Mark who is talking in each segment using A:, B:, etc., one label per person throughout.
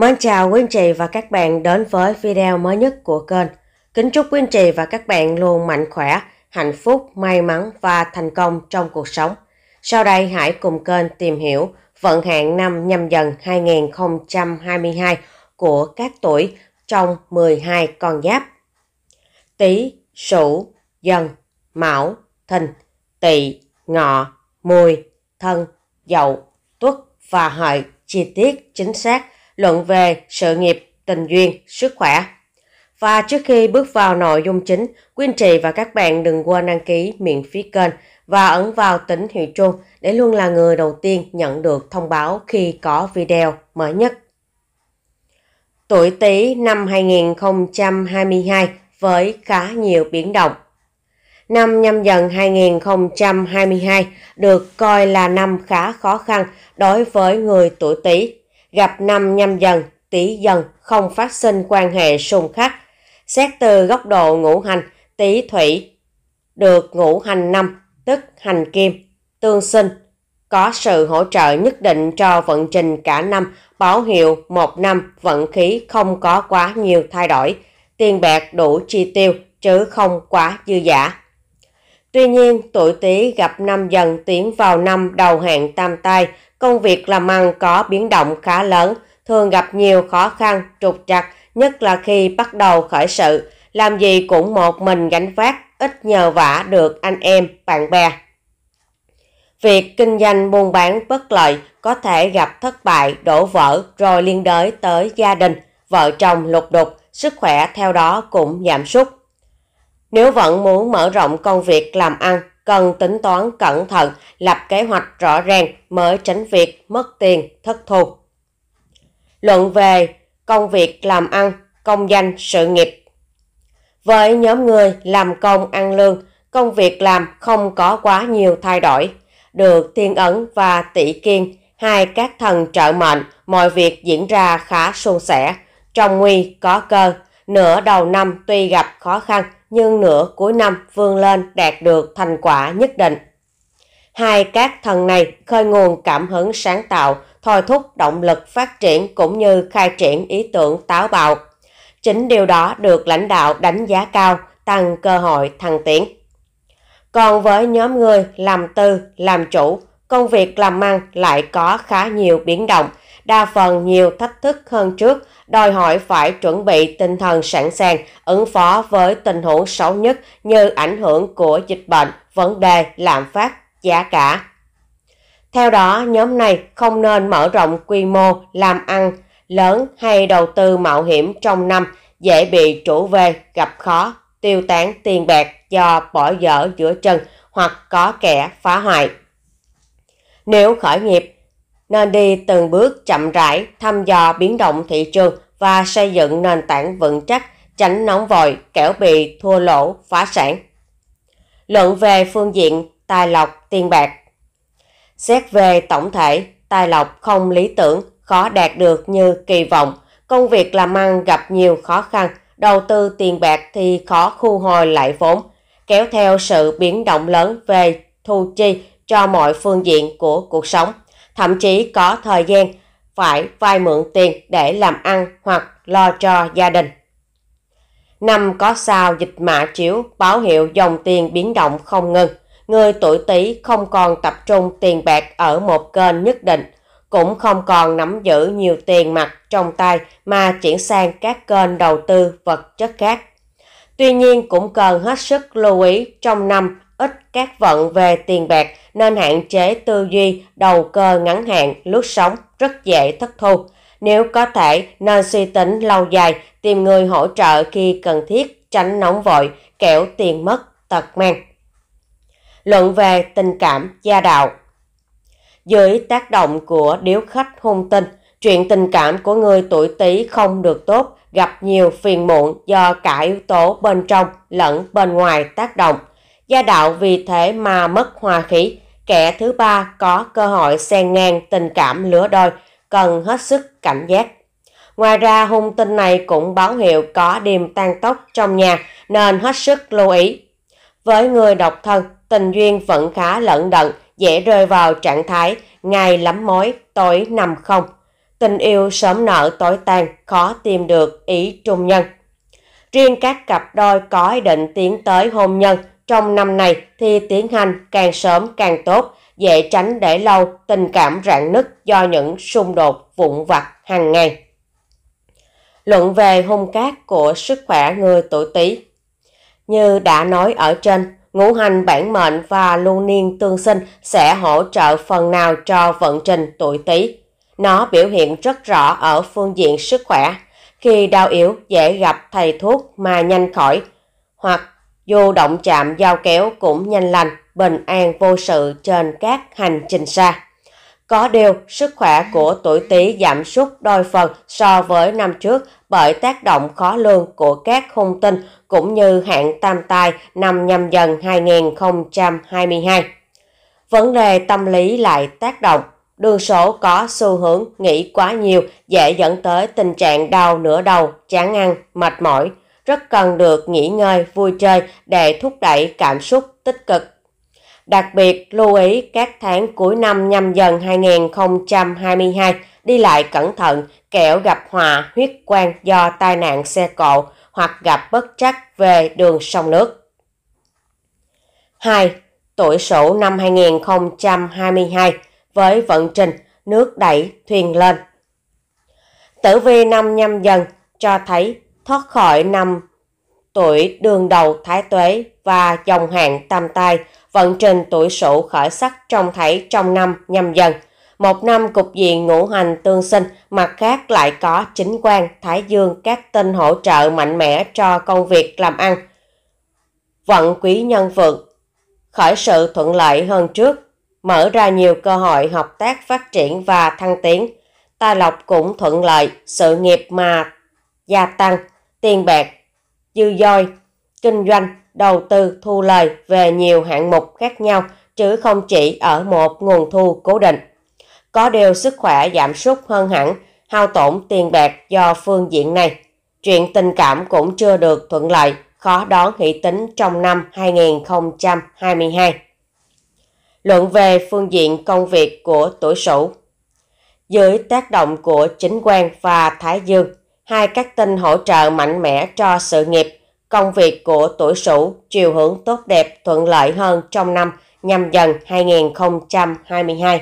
A: Mến chào quý anh chị và các bạn đến với video mới nhất của kênh. Kính chúc quý anh chị và các bạn luôn mạnh khỏe, hạnh phúc, may mắn và thành công trong cuộc sống. Sau đây hãy cùng kênh tìm hiểu vận hạn năm nhâm dần 2022 của các tuổi trong 12 con giáp. Tý, Sửu, Dần, Mão, Thìn, Tỵ, Ngọ, Mùi, Thân, Dậu, Tuất và Hợi chi tiết chính xác luận về sự nghiệp, tình duyên, sức khỏe. Và trước khi bước vào nội dung chính, Quyên anh chị và các bạn đừng quên đăng ký miễn phí kênh và ấn vào tín hiệu chuông để luôn là người đầu tiên nhận được thông báo khi có video mới nhất. Tuổi Tý năm 2022 với khá nhiều biến động. Năm nhâm dần 2022 được coi là năm khá khó khăn đối với người tuổi Tý gặp năm nhâm dần, tỷ dần không phát sinh quan hệ xung khắc. Xét từ góc độ ngũ hành, tỷ thủy được ngũ hành năm, tức hành kim, tương sinh, có sự hỗ trợ nhất định cho vận trình cả năm, báo hiệu một năm vận khí không có quá nhiều thay đổi, tiền bạc đủ chi tiêu chứ không quá dư giả. Tuy nhiên, tuổi Tý gặp năm dần tiến vào năm đầu hạn tam tai, Công việc làm ăn có biến động khá lớn, thường gặp nhiều khó khăn, trục trặc, nhất là khi bắt đầu khởi sự, làm gì cũng một mình gánh vác, ít nhờ vả được anh em, bạn bè. Việc kinh doanh buôn bán bất lợi có thể gặp thất bại, đổ vỡ rồi liên đới tới gia đình, vợ chồng lục đục, sức khỏe theo đó cũng giảm sút. Nếu vẫn muốn mở rộng công việc làm ăn, cần tính toán cẩn thận, lập kế hoạch rõ ràng mới tránh việc mất tiền, thất thu. Luận về công việc làm ăn, công danh, sự nghiệp. Với nhóm người làm công ăn lương, công việc làm không có quá nhiều thay đổi. Được thiên ấn và tỷ kiên, hai các thần trợ mệnh, mọi việc diễn ra khá suôn sẻ. Trong nguy có cơ, nửa đầu năm tuy gặp khó khăn, nhưng nửa cuối năm vươn lên đạt được thành quả nhất định. Hai các thần này khơi nguồn cảm hứng sáng tạo, thôi thúc động lực phát triển cũng như khai triển ý tưởng táo bạo. Chính điều đó được lãnh đạo đánh giá cao, tăng cơ hội thăng tiến. Còn với nhóm người làm tư, làm chủ, công việc làm ăn lại có khá nhiều biến động đa phần nhiều thách thức hơn trước, đòi hỏi phải chuẩn bị tinh thần sẵn sàng ứng phó với tình huống xấu nhất như ảnh hưởng của dịch bệnh, vấn đề lạm phát, giá cả. Theo đó, nhóm này không nên mở rộng quy mô làm ăn lớn hay đầu tư mạo hiểm trong năm dễ bị chủ về gặp khó, tiêu tán tiền bạc do bỏ dở giữa chân hoặc có kẻ phá hoại. Nếu khởi nghiệp, nên đi từng bước chậm rãi, thăm dò biến động thị trường và xây dựng nền tảng vững chắc, tránh nóng vội, kẻo bị thua lỗ, phá sản. Luận về phương diện tài lộc tiền bạc Xét về tổng thể, tài lộc không lý tưởng, khó đạt được như kỳ vọng, công việc làm ăn gặp nhiều khó khăn, đầu tư tiền bạc thì khó thu hồi lại vốn, kéo theo sự biến động lớn về thu chi cho mọi phương diện của cuộc sống – thậm chí có thời gian phải vay mượn tiền để làm ăn hoặc lo cho gia đình. Năm có sao dịch mã chiếu báo hiệu dòng tiền biến động không ngừng. Người tuổi Tý không còn tập trung tiền bạc ở một kênh nhất định, cũng không còn nắm giữ nhiều tiền mặt trong tay mà chuyển sang các kênh đầu tư vật chất khác. Tuy nhiên cũng cần hết sức lưu ý trong năm ít các vận về tiền bạc nên hạn chế tư duy đầu cơ ngắn hạn lướt sóng rất dễ thất thu. Nếu có thể, nên suy tính lâu dài, tìm người hỗ trợ khi cần thiết, tránh nóng vội, kẻo tiền mất, tật mang. Luận về tình cảm gia đạo Dưới tác động của điếu khách hung tinh, chuyện tình cảm của người tuổi Tý không được tốt, gặp nhiều phiền muộn do cả yếu tố bên trong lẫn bên ngoài tác động. Gia đạo vì thế mà mất hòa khí, kẻ thứ ba có cơ hội xen ngang tình cảm lứa đôi, cần hết sức cảnh giác. Ngoài ra hung tinh này cũng báo hiệu có điềm tan tốc trong nhà nên hết sức lưu ý. Với người độc thân, tình duyên vẫn khá lẫn đận, dễ rơi vào trạng thái ngày lắm mối, tối nằm không. Tình yêu sớm nở tối tan, khó tìm được ý trung nhân. Riêng các cặp đôi có ý định tiến tới hôn nhân trong năm này thì tiến hành càng sớm càng tốt, dễ tránh để lâu tình cảm rạn nứt do những xung đột vụn vặt hàng ngày. Luận về hung cát của sức khỏe người tuổi Tý. Như đã nói ở trên, ngũ hành bản mệnh và lưu niên tương sinh sẽ hỗ trợ phần nào cho vận trình tuổi Tý. Nó biểu hiện rất rõ ở phương diện sức khỏe, khi đau yếu dễ gặp thầy thuốc mà nhanh khỏi, hoặc dù động chạm giao kéo cũng nhanh lành, bình an vô sự trên các hành trình xa. Có điều, sức khỏe của tuổi Tý giảm sút đôi phần so với năm trước bởi tác động khó lường của các hung tinh cũng như hạn tam tai năm nhâm dần 2022. Vấn đề tâm lý lại tác động. Đường số có xu hướng nghĩ quá nhiều dễ dẫn tới tình trạng đau nửa đầu, chán ăn, mệt mỏi, rất cần được nghỉ ngơi, vui chơi để thúc đẩy cảm xúc tích cực. Đặc biệt lưu ý các tháng cuối năm nhâm dần 2022 đi lại cẩn thận kẻo gặp hòa huyết quang do tai nạn xe cộ hoặc gặp bất trắc về đường sông nước. 2. Tuổi Sửu năm 2022 với vận trình nước đẩy thuyền lên. Tử vi năm nhâm dần cho thấy thoát khỏi năm tuổi đường đầu thái tuế và dòng hạng tam tai vận trình tuổi sửu khởi sắc trong thảy trong năm nhâm dần. Một năm cục diện ngũ hành tương sinh, mặt khác lại có chính quan, thái dương các tinh hỗ trợ mạnh mẽ cho công việc làm ăn. Vận quý nhân vượng, khởi sự thuận lợi hơn trước, mở ra nhiều cơ hội hợp tác phát triển và thăng tiến. Tài lộc cũng thuận lợi, sự nghiệp mà gia tăng, tiền bạc, dư dôi, kinh doanh, đầu tư, thu lời về nhiều hạng mục khác nhau chứ không chỉ ở một nguồn thu cố định. Có điều sức khỏe giảm sút hơn hẳn, hao tổn tiền bạc do phương diện này. Chuyện tình cảm cũng chưa được thuận lợi, khó đón hỷ tính trong năm 2022. Luận về phương diện công việc của tuổi sửu Dưới tác động của chính quan và thái dương, hai các tinh hỗ trợ mạnh mẽ cho sự nghiệp, công việc của tuổi Sửu chiều hướng tốt đẹp thuận lợi hơn trong năm nhằm dần 2022.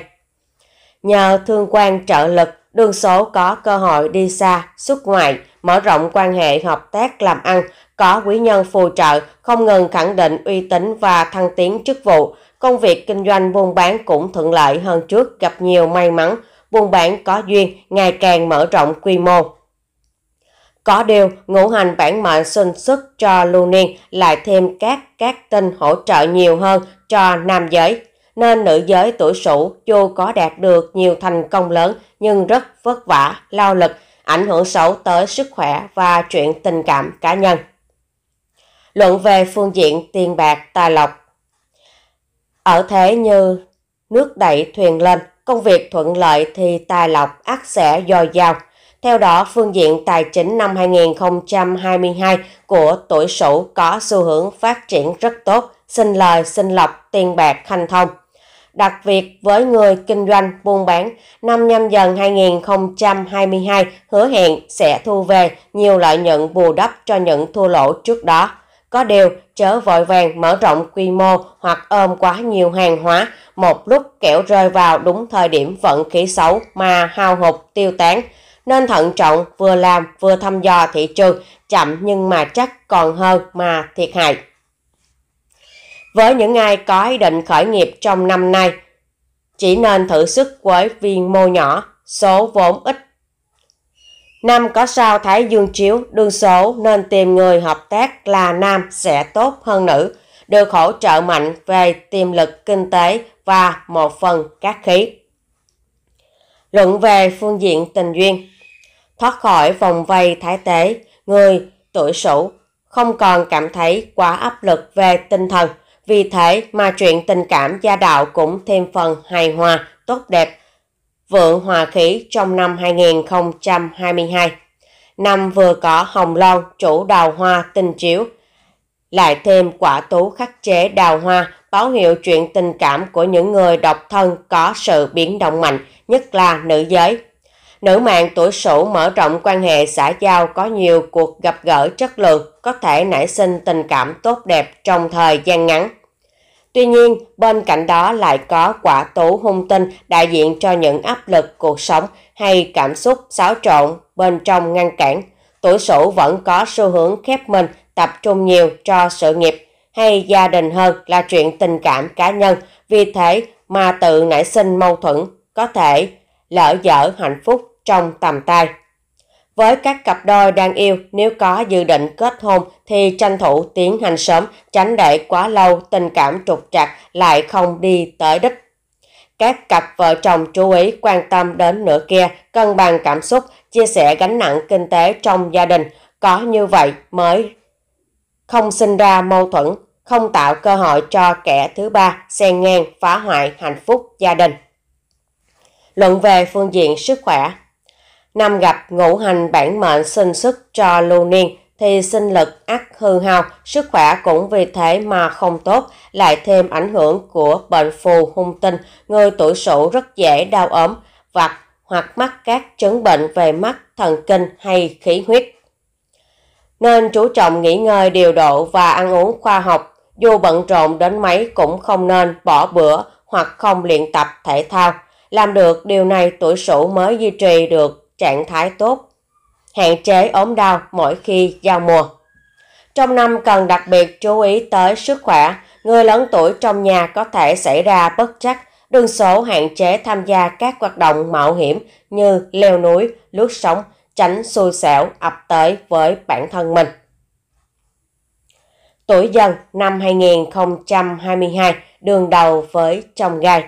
A: Nhờ thương quan trợ lực, đường số có cơ hội đi xa, xuất ngoại, mở rộng quan hệ hợp tác làm ăn, có quý nhân phù trợ, không ngừng khẳng định uy tín và thăng tiến chức vụ. Công việc kinh doanh buôn bán cũng thuận lợi hơn trước, gặp nhiều may mắn, buôn bán có duyên, ngày càng mở rộng quy mô. Có điều, ngũ hành bản mệnh sinh sức cho lưu niên lại thêm các các tinh hỗ trợ nhiều hơn cho nam giới. Nên nữ giới tuổi sửu dù có đạt được nhiều thành công lớn nhưng rất vất vả, lao lực, ảnh hưởng xấu tới sức khỏe và chuyện tình cảm cá nhân. Luận về phương diện tiền bạc tài lộc Ở thế như nước đẩy thuyền lên, công việc thuận lợi thì tài lộc ắt sẽ dồi dào theo đó, phương diện tài chính năm 2022 của tuổi Sửu có xu hướng phát triển rất tốt, sinh lời, sinh lộc, tiền bạc, hành thông. Đặc biệt với người kinh doanh buôn bán, năm nhâm dần 2022 hứa hẹn sẽ thu về nhiều lợi nhuận bù đắp cho những thua lỗ trước đó. Có điều, chớ vội vàng mở rộng quy mô hoặc ôm quá nhiều hàng hóa, một lúc kẻo rơi vào đúng thời điểm vận khí xấu mà hao hụt tiêu tán nên thận trọng vừa làm vừa thăm dò thị trường, chậm nhưng mà chắc còn hơn mà thiệt hại. Với những ai có ý định khởi nghiệp trong năm nay, chỉ nên thử sức với viên mô nhỏ, số vốn ít. Năm có sao Thái Dương Chiếu, đương số nên tìm người hợp tác là nam sẽ tốt hơn nữ, được hỗ trợ mạnh về tiềm lực kinh tế và một phần các khí luận về phương diện tình duyên. Thoát khỏi vòng vây thái tế, người tuổi sửu không còn cảm thấy quá áp lực về tinh thần, vì thế mà chuyện tình cảm gia đạo cũng thêm phần hài hòa, tốt đẹp, vượng hòa khí trong năm 2022. Năm vừa có hồng long chủ đào hoa tinh chiếu, lại thêm quả tú khắc chế đào hoa, báo hiệu chuyện tình cảm của những người độc thân có sự biến động mạnh nhất là nữ giới. Nữ mạng tuổi sửu mở rộng quan hệ xã giao có nhiều cuộc gặp gỡ chất lượng, có thể nảy sinh tình cảm tốt đẹp trong thời gian ngắn. Tuy nhiên, bên cạnh đó lại có quả tố hung tinh đại diện cho những áp lực cuộc sống hay cảm xúc xáo trộn bên trong ngăn cản. Tuổi sửu vẫn có xu hướng khép mình, tập trung nhiều cho sự nghiệp hay gia đình hơn là chuyện tình cảm cá nhân, vì thế mà tự nảy sinh mâu thuẫn có thể lỡ dở hạnh phúc trong tầm tay. Với các cặp đôi đang yêu, nếu có dự định kết hôn thì tranh thủ tiến hành sớm, tránh để quá lâu tình cảm trục trặc lại không đi tới đích. Các cặp vợ chồng chú ý quan tâm đến nửa kia, cân bằng cảm xúc, chia sẻ gánh nặng kinh tế trong gia đình, có như vậy mới không sinh ra mâu thuẫn, không tạo cơ hội cho kẻ thứ ba xen ngang phá hoại hạnh phúc gia đình luận về phương diện sức khỏe. Năm gặp ngũ hành bản mệnh sinh sức cho lưu niên thì sinh lực ắt hư hao, sức khỏe cũng vì thế mà không tốt, lại thêm ảnh hưởng của bệnh phù hung tinh, người tuổi sửu rất dễ đau ốm, vặt hoặc mắc các chứng bệnh về mắt, thần kinh hay khí huyết. Nên chú trọng nghỉ ngơi điều độ và ăn uống khoa học, dù bận rộn đến mấy cũng không nên bỏ bữa hoặc không luyện tập thể thao làm được điều này tuổi sửu mới duy trì được trạng thái tốt, hạn chế ốm đau mỗi khi giao mùa. Trong năm cần đặc biệt chú ý tới sức khỏe, người lớn tuổi trong nhà có thể xảy ra bất chắc, đường số hạn chế tham gia các hoạt động mạo hiểm như leo núi, lướt sóng, tránh xui xẻo ập tới với bản thân mình. Tuổi dần năm 2022, đường đầu với chồng gai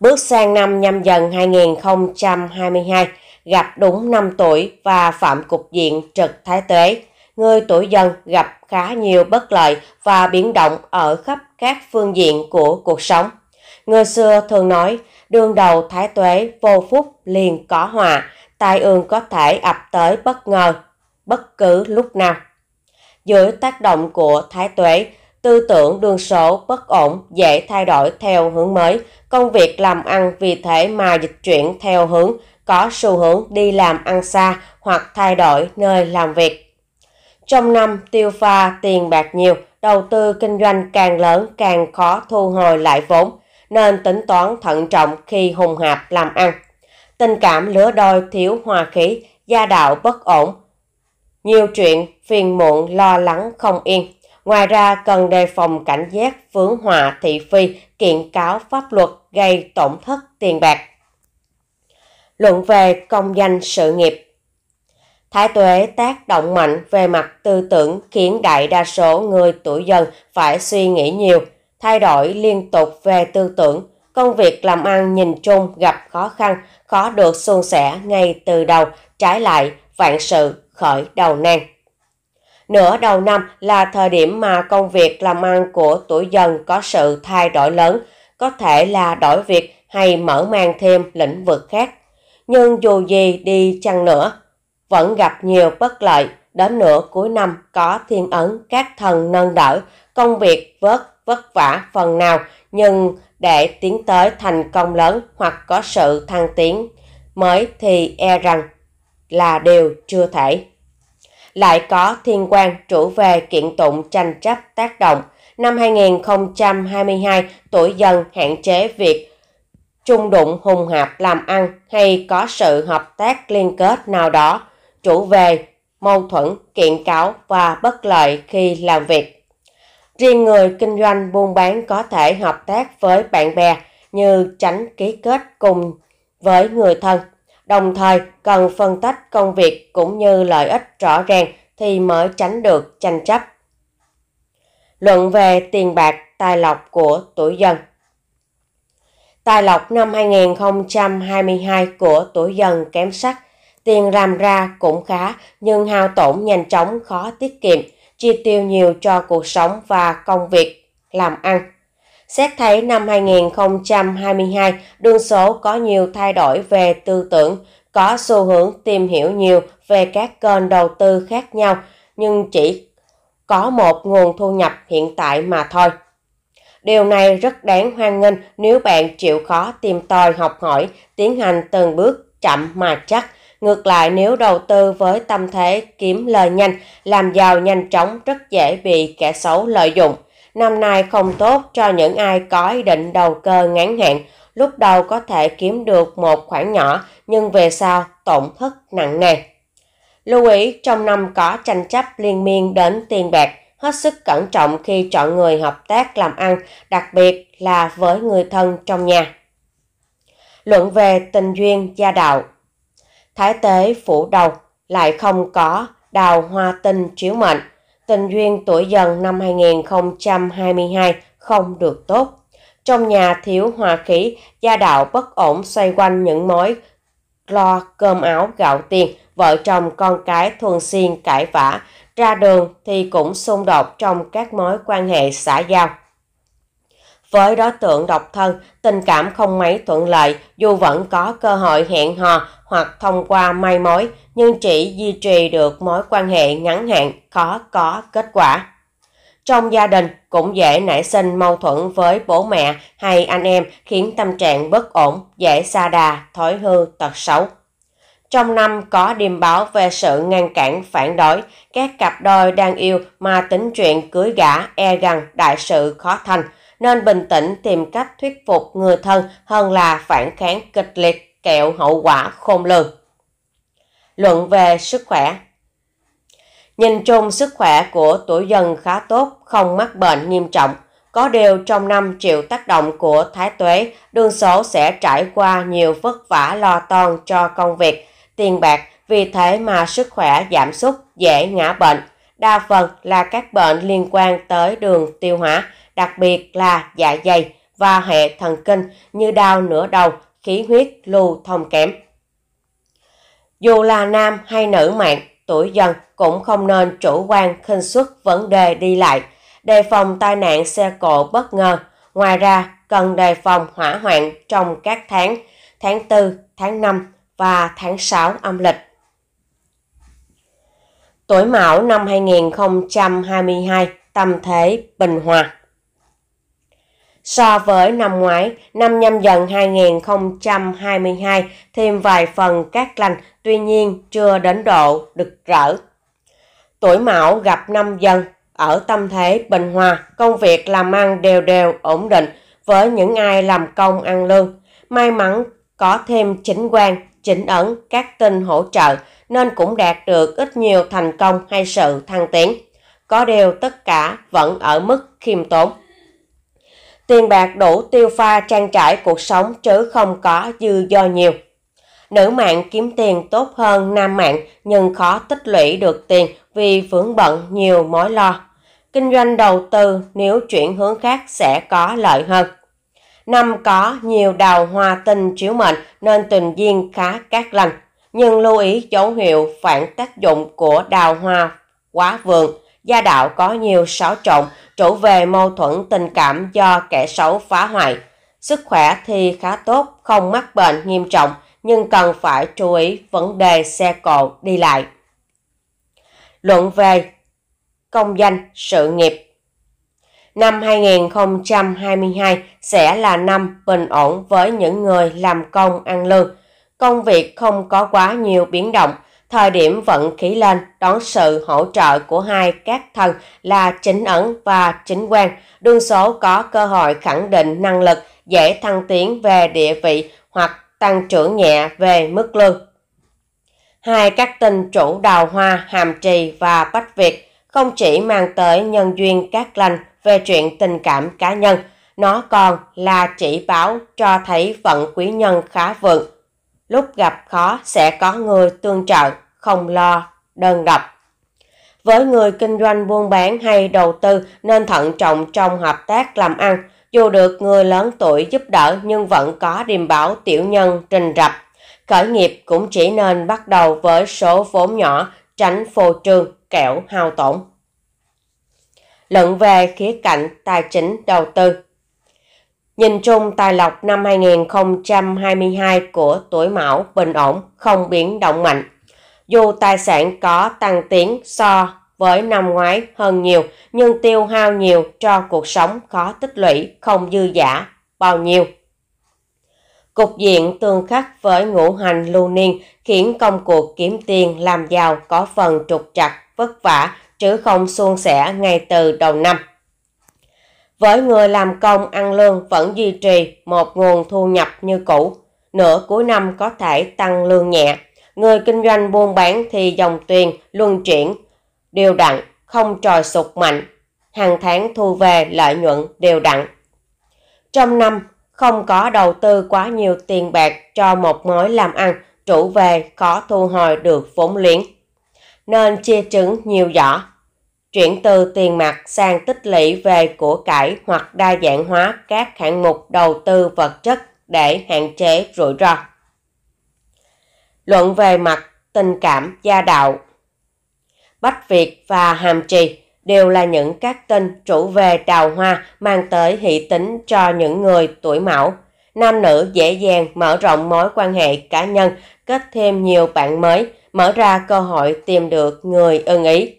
A: bước sang năm nhâm dần 2022, gặp đúng năm tuổi và phạm cục diện trực thái tuế. Người tuổi dần gặp khá nhiều bất lợi và biến động ở khắp các phương diện của cuộc sống. Người xưa thường nói, đương đầu thái tuế vô phúc liền có hòa, tai ương có thể ập tới bất ngờ, bất cứ lúc nào. Dưới tác động của thái tuế, tư tưởng đường số bất ổn, dễ thay đổi theo hướng mới. Công việc làm ăn vì thế mà dịch chuyển theo hướng có xu hướng đi làm ăn xa hoặc thay đổi nơi làm việc. Trong năm tiêu pha tiền bạc nhiều, đầu tư kinh doanh càng lớn càng khó thu hồi lại vốn, nên tính toán thận trọng khi hùng hạp làm ăn. Tình cảm lứa đôi thiếu hòa khí, gia đạo bất ổn, nhiều chuyện phiền muộn lo lắng không yên. Ngoài ra, cần đề phòng cảnh giác vướng hòa thị phi, kiện cáo pháp luật gây tổn thất tiền bạc. Luận về công danh sự nghiệp Thái tuế tác động mạnh về mặt tư tưởng khiến đại đa số người tuổi dần phải suy nghĩ nhiều, thay đổi liên tục về tư tưởng. Công việc làm ăn nhìn chung gặp khó khăn, khó được suôn sẻ ngay từ đầu, trái lại vạn sự khởi đầu nan. Nửa đầu năm là thời điểm mà công việc làm ăn của tuổi dần có sự thay đổi lớn, có thể là đổi việc hay mở mang thêm lĩnh vực khác. Nhưng dù gì đi chăng nữa, vẫn gặp nhiều bất lợi. Đến nửa cuối năm có thiên ấn các thần nâng đỡ, công việc vớt vất vả phần nào, nhưng để tiến tới thành công lớn hoặc có sự thăng tiến mới thì e rằng là điều chưa thể lại có thiên quan chủ về kiện tụng tranh chấp tác động. Năm 2022, tuổi dần hạn chế việc chung đụng hùng hạp làm ăn hay có sự hợp tác liên kết nào đó, chủ về mâu thuẫn, kiện cáo và bất lợi khi làm việc. Riêng người kinh doanh buôn bán có thể hợp tác với bạn bè như tránh ký kết cùng với người thân đồng thời cần phân tách công việc cũng như lợi ích rõ ràng thì mới tránh được tranh chấp. Luận về tiền bạc tài lộc của tuổi dần Tài lộc năm 2022 của tuổi dần kém sắc, tiền làm ra cũng khá nhưng hao tổn nhanh chóng khó tiết kiệm, chi tiêu nhiều cho cuộc sống và công việc làm ăn. Xét thấy năm 2022, đương số có nhiều thay đổi về tư tưởng, có xu hướng tìm hiểu nhiều về các kênh đầu tư khác nhau, nhưng chỉ có một nguồn thu nhập hiện tại mà thôi. Điều này rất đáng hoan nghênh nếu bạn chịu khó tìm tòi học hỏi, tiến hành từng bước chậm mà chắc. Ngược lại nếu đầu tư với tâm thế kiếm lời nhanh, làm giàu nhanh chóng rất dễ bị kẻ xấu lợi dụng năm nay không tốt cho những ai có ý định đầu cơ ngắn hạn, lúc đầu có thể kiếm được một khoản nhỏ nhưng về sau tổn thất nặng nề. Lưu ý trong năm có tranh chấp liên miên đến tiền bạc, hết sức cẩn trọng khi chọn người hợp tác làm ăn, đặc biệt là với người thân trong nhà. Luận về tình duyên gia đạo Thái tế phủ đầu lại không có đào hoa tinh chiếu mệnh, tình duyên tuổi dần năm 2022 không được tốt. Trong nhà thiếu hòa khí, gia đạo bất ổn xoay quanh những mối lo cơm áo gạo tiền, vợ chồng con cái thường xuyên cãi vã, ra đường thì cũng xung đột trong các mối quan hệ xã giao. Với đối tượng độc thân, tình cảm không mấy thuận lợi dù vẫn có cơ hội hẹn hò hoặc thông qua may mối, nhưng chỉ duy trì được mối quan hệ ngắn hạn khó có kết quả. Trong gia đình cũng dễ nảy sinh mâu thuẫn với bố mẹ hay anh em khiến tâm trạng bất ổn, dễ xa đà, thói hư, tật xấu. Trong năm có điềm báo về sự ngăn cản phản đối, các cặp đôi đang yêu mà tính chuyện cưới gả e rằng đại sự khó thành – nên bình tĩnh tìm cách thuyết phục người thân hơn là phản kháng kịch liệt kẹo hậu quả khôn lường. Luận về sức khỏe Nhìn chung sức khỏe của tuổi dân khá tốt, không mắc bệnh nghiêm trọng. Có điều trong năm chịu tác động của Thái Tuế, đương số sẽ trải qua nhiều vất vả lo toan cho công việc, tiền bạc, vì thế mà sức khỏe giảm sút, dễ ngã bệnh. Đa phần là các bệnh liên quan tới đường tiêu hóa, đặc biệt là dạ dày và hệ thần kinh như đau nửa đầu, khí huyết lưu thông kém. Dù là nam hay nữ mạng, tuổi dần cũng không nên chủ quan khinh suất vấn đề đi lại, đề phòng tai nạn xe cộ bất ngờ. Ngoài ra, cần đề phòng hỏa hoạn trong các tháng, tháng 4, tháng 5 và tháng 6 âm lịch. Tuổi Mão năm 2022, tâm thế bình hòa. So với năm ngoái, năm nhâm dần 2022 thêm vài phần cát lành, tuy nhiên chưa đến độ được rỡ. Tuổi mão gặp năm dần, ở tâm thế bình hòa, công việc làm ăn đều đều ổn định với những ai làm công ăn lương. May mắn có thêm chính quan, chính ẩn, các tin hỗ trợ nên cũng đạt được ít nhiều thành công hay sự thăng tiến. Có điều tất cả vẫn ở mức khiêm tốn tiền bạc đủ tiêu pha trang trải cuộc sống chứ không có dư do nhiều. Nữ mạng kiếm tiền tốt hơn nam mạng nhưng khó tích lũy được tiền vì vướng bận nhiều mối lo. Kinh doanh đầu tư nếu chuyển hướng khác sẽ có lợi hơn. Năm có nhiều đào hoa tinh chiếu mệnh nên tình duyên khá cát lành. Nhưng lưu ý dấu hiệu phản tác dụng của đào hoa quá vượng gia đạo có nhiều xáo trộn, trụ về mâu thuẫn tình cảm do kẻ xấu phá hoại. Sức khỏe thì khá tốt, không mắc bệnh nghiêm trọng, nhưng cần phải chú ý vấn đề xe cộ đi lại. Luận về công danh sự nghiệp Năm 2022 sẽ là năm bình ổn với những người làm công ăn lương. Công việc không có quá nhiều biến động, Thời điểm vận khí lên, đón sự hỗ trợ của hai các thần là chính ẩn và chính quan, đương số có cơ hội khẳng định năng lực, dễ thăng tiến về địa vị hoặc tăng trưởng nhẹ về mức lương. Hai các tinh chủ đào hoa, hàm trì và bách việt không chỉ mang tới nhân duyên các lành về chuyện tình cảm cá nhân, nó còn là chỉ báo cho thấy vận quý nhân khá vượng. Lúc gặp khó sẽ có người tương trợ không lo, đơn độc. Với người kinh doanh buôn bán hay đầu tư nên thận trọng trong hợp tác làm ăn, dù được người lớn tuổi giúp đỡ nhưng vẫn có điềm báo tiểu nhân trình rập. Khởi nghiệp cũng chỉ nên bắt đầu với số vốn nhỏ, tránh phô trương, kẻo hao tổn. Luận về khía cạnh tài chính đầu tư Nhìn chung tài lộc năm 2022 của tuổi mão bình ổn, không biến động mạnh. Dù tài sản có tăng tiến so với năm ngoái hơn nhiều nhưng tiêu hao nhiều cho cuộc sống khó tích lũy không dư giả bao nhiêu. Cục diện tương khắc với ngũ hành lưu niên khiến công cuộc kiếm tiền làm giàu có phần trục trặc, vất vả chứ không suôn sẻ ngay từ đầu năm. Với người làm công ăn lương vẫn duy trì một nguồn thu nhập như cũ, nửa cuối năm có thể tăng lương nhẹ, Người kinh doanh buôn bán thì dòng tiền luân chuyển, đều đặn, không tròi sụt mạnh. Hàng tháng thu về lợi nhuận đều đặn. Trong năm, không có đầu tư quá nhiều tiền bạc cho một mối làm ăn chủ về khó thu hồi được vốn liếng. Nên chia trứng nhiều giỏ, chuyển từ tiền mặt sang tích lũy về của cải hoặc đa dạng hóa các hạng mục đầu tư vật chất để hạn chế rủi ro luận về mặt tình cảm gia đạo. Bách Việt và Hàm Trì đều là những các tên chủ về đào hoa mang tới hỷ tính cho những người tuổi mão. Nam nữ dễ dàng mở rộng mối quan hệ cá nhân, kết thêm nhiều bạn mới, mở ra cơ hội tìm được người ưng ý.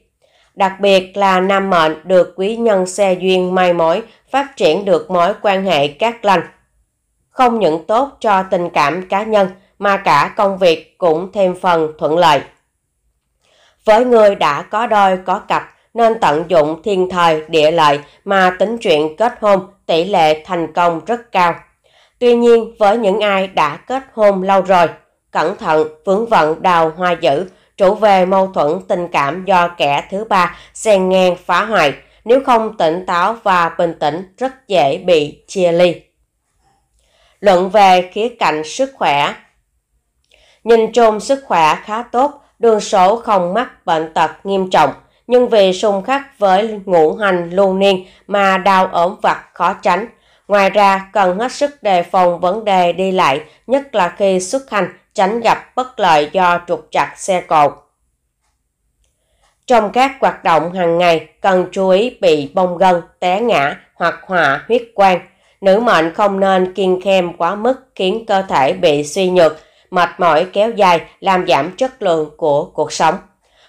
A: Đặc biệt là nam mệnh được quý nhân xe duyên may mối, phát triển được mối quan hệ các lành. Không những tốt cho tình cảm cá nhân, mà cả công việc cũng thêm phần thuận lợi. Với người đã có đôi có cặp nên tận dụng thiên thời địa lợi mà tính chuyện kết hôn tỷ lệ thành công rất cao. Tuy nhiên với những ai đã kết hôn lâu rồi, cẩn thận vướng vận đào hoa dữ, chủ về mâu thuẫn tình cảm do kẻ thứ ba xen ngang phá hoại, nếu không tỉnh táo và bình tĩnh rất dễ bị chia ly. Luận về khía cạnh sức khỏe, Nhìn trôn sức khỏe khá tốt, đường sổ không mắc bệnh tật nghiêm trọng, nhưng vì xung khắc với ngũ hành lưu niên mà đau ốm vặt khó tránh. Ngoài ra, cần hết sức đề phòng vấn đề đi lại, nhất là khi xuất hành, tránh gặp bất lợi do trục chặt xe cộ. Trong các hoạt động hàng ngày, cần chú ý bị bong gân, té ngã hoặc họa huyết quang. Nữ mệnh không nên kiên khem quá mức khiến cơ thể bị suy nhược, mệt mỏi kéo dài làm giảm chất lượng của cuộc sống.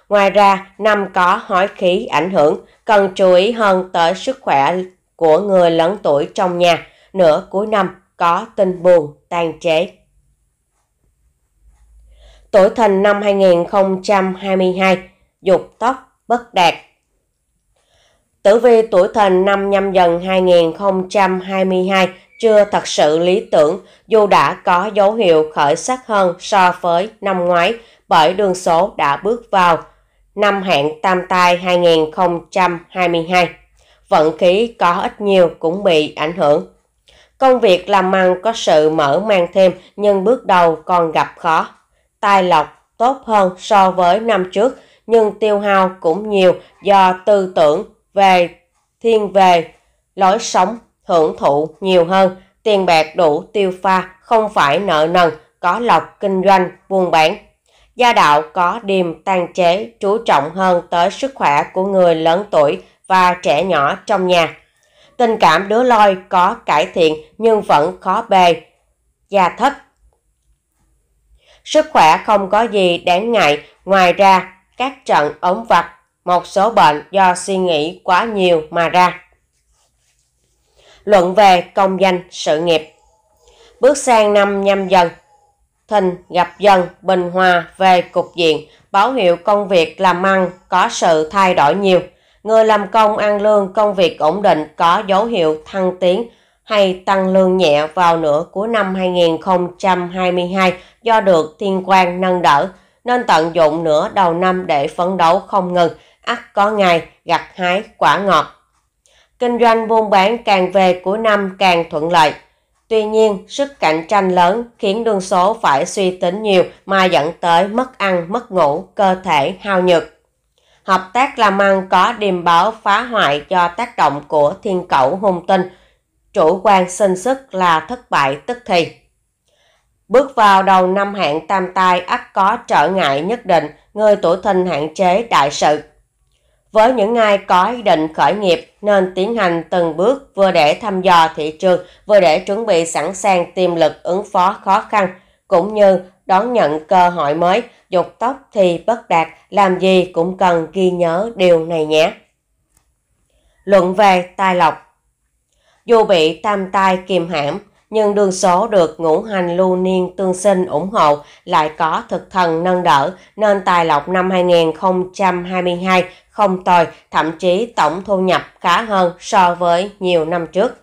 A: Ngoài ra, năm có hói khí ảnh hưởng, cần chú ý hơn tới sức khỏe của người lớn tuổi trong nhà. Nửa cuối năm có tin buồn, tan chế. Tuổi thìn năm 2022, dục tóc bất đạt. Tử vi tuổi thìn năm nhâm dần 2022 chưa thật sự lý tưởng dù đã có dấu hiệu khởi sắc hơn so với năm ngoái bởi đường số đã bước vào năm hạng tam tai 2022. Vận khí có ít nhiều cũng bị ảnh hưởng. Công việc làm ăn có sự mở mang thêm nhưng bước đầu còn gặp khó. Tài lộc tốt hơn so với năm trước nhưng tiêu hao cũng nhiều do tư tưởng về thiên về lối sống hưởng thụ nhiều hơn, tiền bạc đủ tiêu pha, không phải nợ nần, có lọc kinh doanh, buôn bán. Gia đạo có điềm tàn chế, chú trọng hơn tới sức khỏe của người lớn tuổi và trẻ nhỏ trong nhà. Tình cảm đứa loi có cải thiện nhưng vẫn khó bề, gia thất Sức khỏe không có gì đáng ngại, ngoài ra các trận ống vặt, một số bệnh do suy nghĩ quá nhiều mà ra luận về công danh sự nghiệp. Bước sang năm nhâm dần, thìn gặp dần bình hòa về cục diện, báo hiệu công việc làm ăn có sự thay đổi nhiều. Người làm công ăn lương công việc ổn định có dấu hiệu thăng tiến hay tăng lương nhẹ vào nửa của năm 2022 do được thiên quan nâng đỡ, nên tận dụng nửa đầu năm để phấn đấu không ngừng, ắt có ngày gặt hái quả ngọt kinh doanh buôn bán càng về cuối năm càng thuận lợi. Tuy nhiên, sức cạnh tranh lớn khiến đường số phải suy tính nhiều mà dẫn tới mất ăn, mất ngủ, cơ thể hao nhược. Hợp tác làm ăn có điềm báo phá hoại do tác động của thiên cẩu hung tinh. Chủ quan sinh sức là thất bại tức thì. Bước vào đầu năm hạn tam tai ắt có trở ngại nhất định, người tuổi thìn hạn chế đại sự. Với những ai có ý định khởi nghiệp nên tiến hành từng bước vừa để thăm dò thị trường, vừa để chuẩn bị sẵn sàng tiềm lực ứng phó khó khăn, cũng như đón nhận cơ hội mới, dục tốc thì bất đạt, làm gì cũng cần ghi nhớ điều này nhé. Luận về tài lộc Dù bị tam tai kiềm hãm, nhưng đường số được ngũ hành lưu niên tương sinh ủng hộ lại có thực thần nâng đỡ nên tài lộc năm 2022 không tồi, thậm chí tổng thu nhập khá hơn so với nhiều năm trước.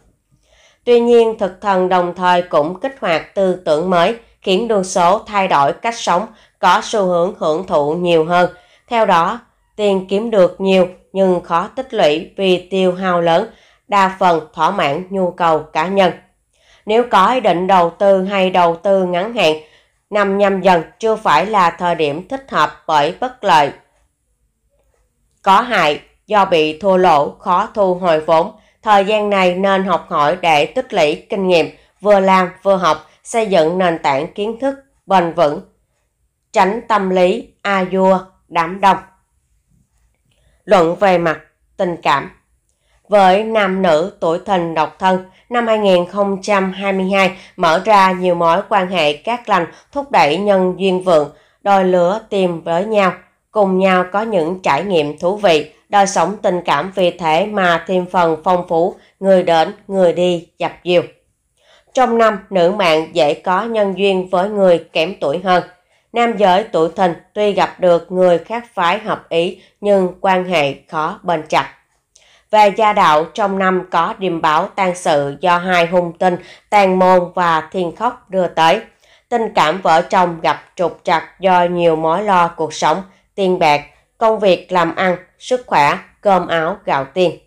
A: Tuy nhiên, thực thần đồng thời cũng kích hoạt tư tưởng mới, khiến đường số thay đổi cách sống, có xu hướng hưởng thụ nhiều hơn. Theo đó, tiền kiếm được nhiều nhưng khó tích lũy vì tiêu hao lớn, đa phần thỏa mãn nhu cầu cá nhân. Nếu có ý định đầu tư hay đầu tư ngắn hạn, năm nhâm dần chưa phải là thời điểm thích hợp bởi bất lợi. Có hại do bị thua lỗ, khó thu hồi vốn, thời gian này nên học hỏi để tích lũy kinh nghiệm, vừa làm vừa học, xây dựng nền tảng kiến thức bền vững. Tránh tâm lý a dua vua đám đông. Luận về mặt tình cảm với nam nữ tuổi thìn độc thân năm 2022 mở ra nhiều mối quan hệ cát lành thúc đẩy nhân duyên vượng, đôi lửa tìm với nhau, cùng nhau có những trải nghiệm thú vị, đời sống tình cảm vì thế mà thêm phần phong phú, người đến, người đi, dập dìu. Trong năm, nữ mạng dễ có nhân duyên với người kém tuổi hơn. Nam giới tuổi thìn tuy gặp được người khác phái hợp ý nhưng quan hệ khó bền chặt về gia đạo trong năm có điềm báo tan sự do hai hung tinh Tàn Môn và Thiên Khóc đưa tới. Tình cảm vợ chồng gặp trục trặc do nhiều mối lo cuộc sống, tiền bạc, công việc làm ăn, sức khỏe, cơm áo, gạo tiền.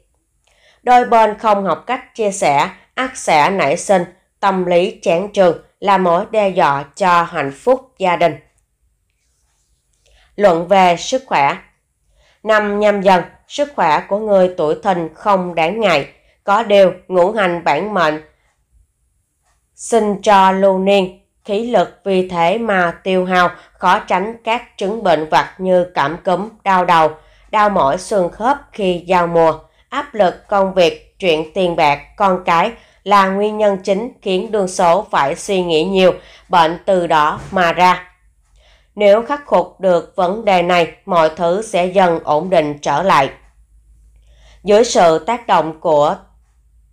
A: Đôi bên không học cách chia sẻ, ác sẽ nảy sinh, tâm lý chán trường là mối đe dọa cho hạnh phúc gia đình. Luận về sức khỏe Năm nhâm dần sức khỏe của người tuổi thìn không đáng ngại, có điều ngũ hành bản mệnh sinh cho lưu niên, khí lực vì thế mà tiêu hao, khó tránh các chứng bệnh vặt như cảm cúm, đau đầu, đau mỏi xương khớp khi giao mùa, áp lực công việc, chuyện tiền bạc, con cái là nguyên nhân chính khiến đường số phải suy nghĩ nhiều, bệnh từ đó mà ra. Nếu khắc phục được vấn đề này, mọi thứ sẽ dần ổn định trở lại. Dưới sự tác động của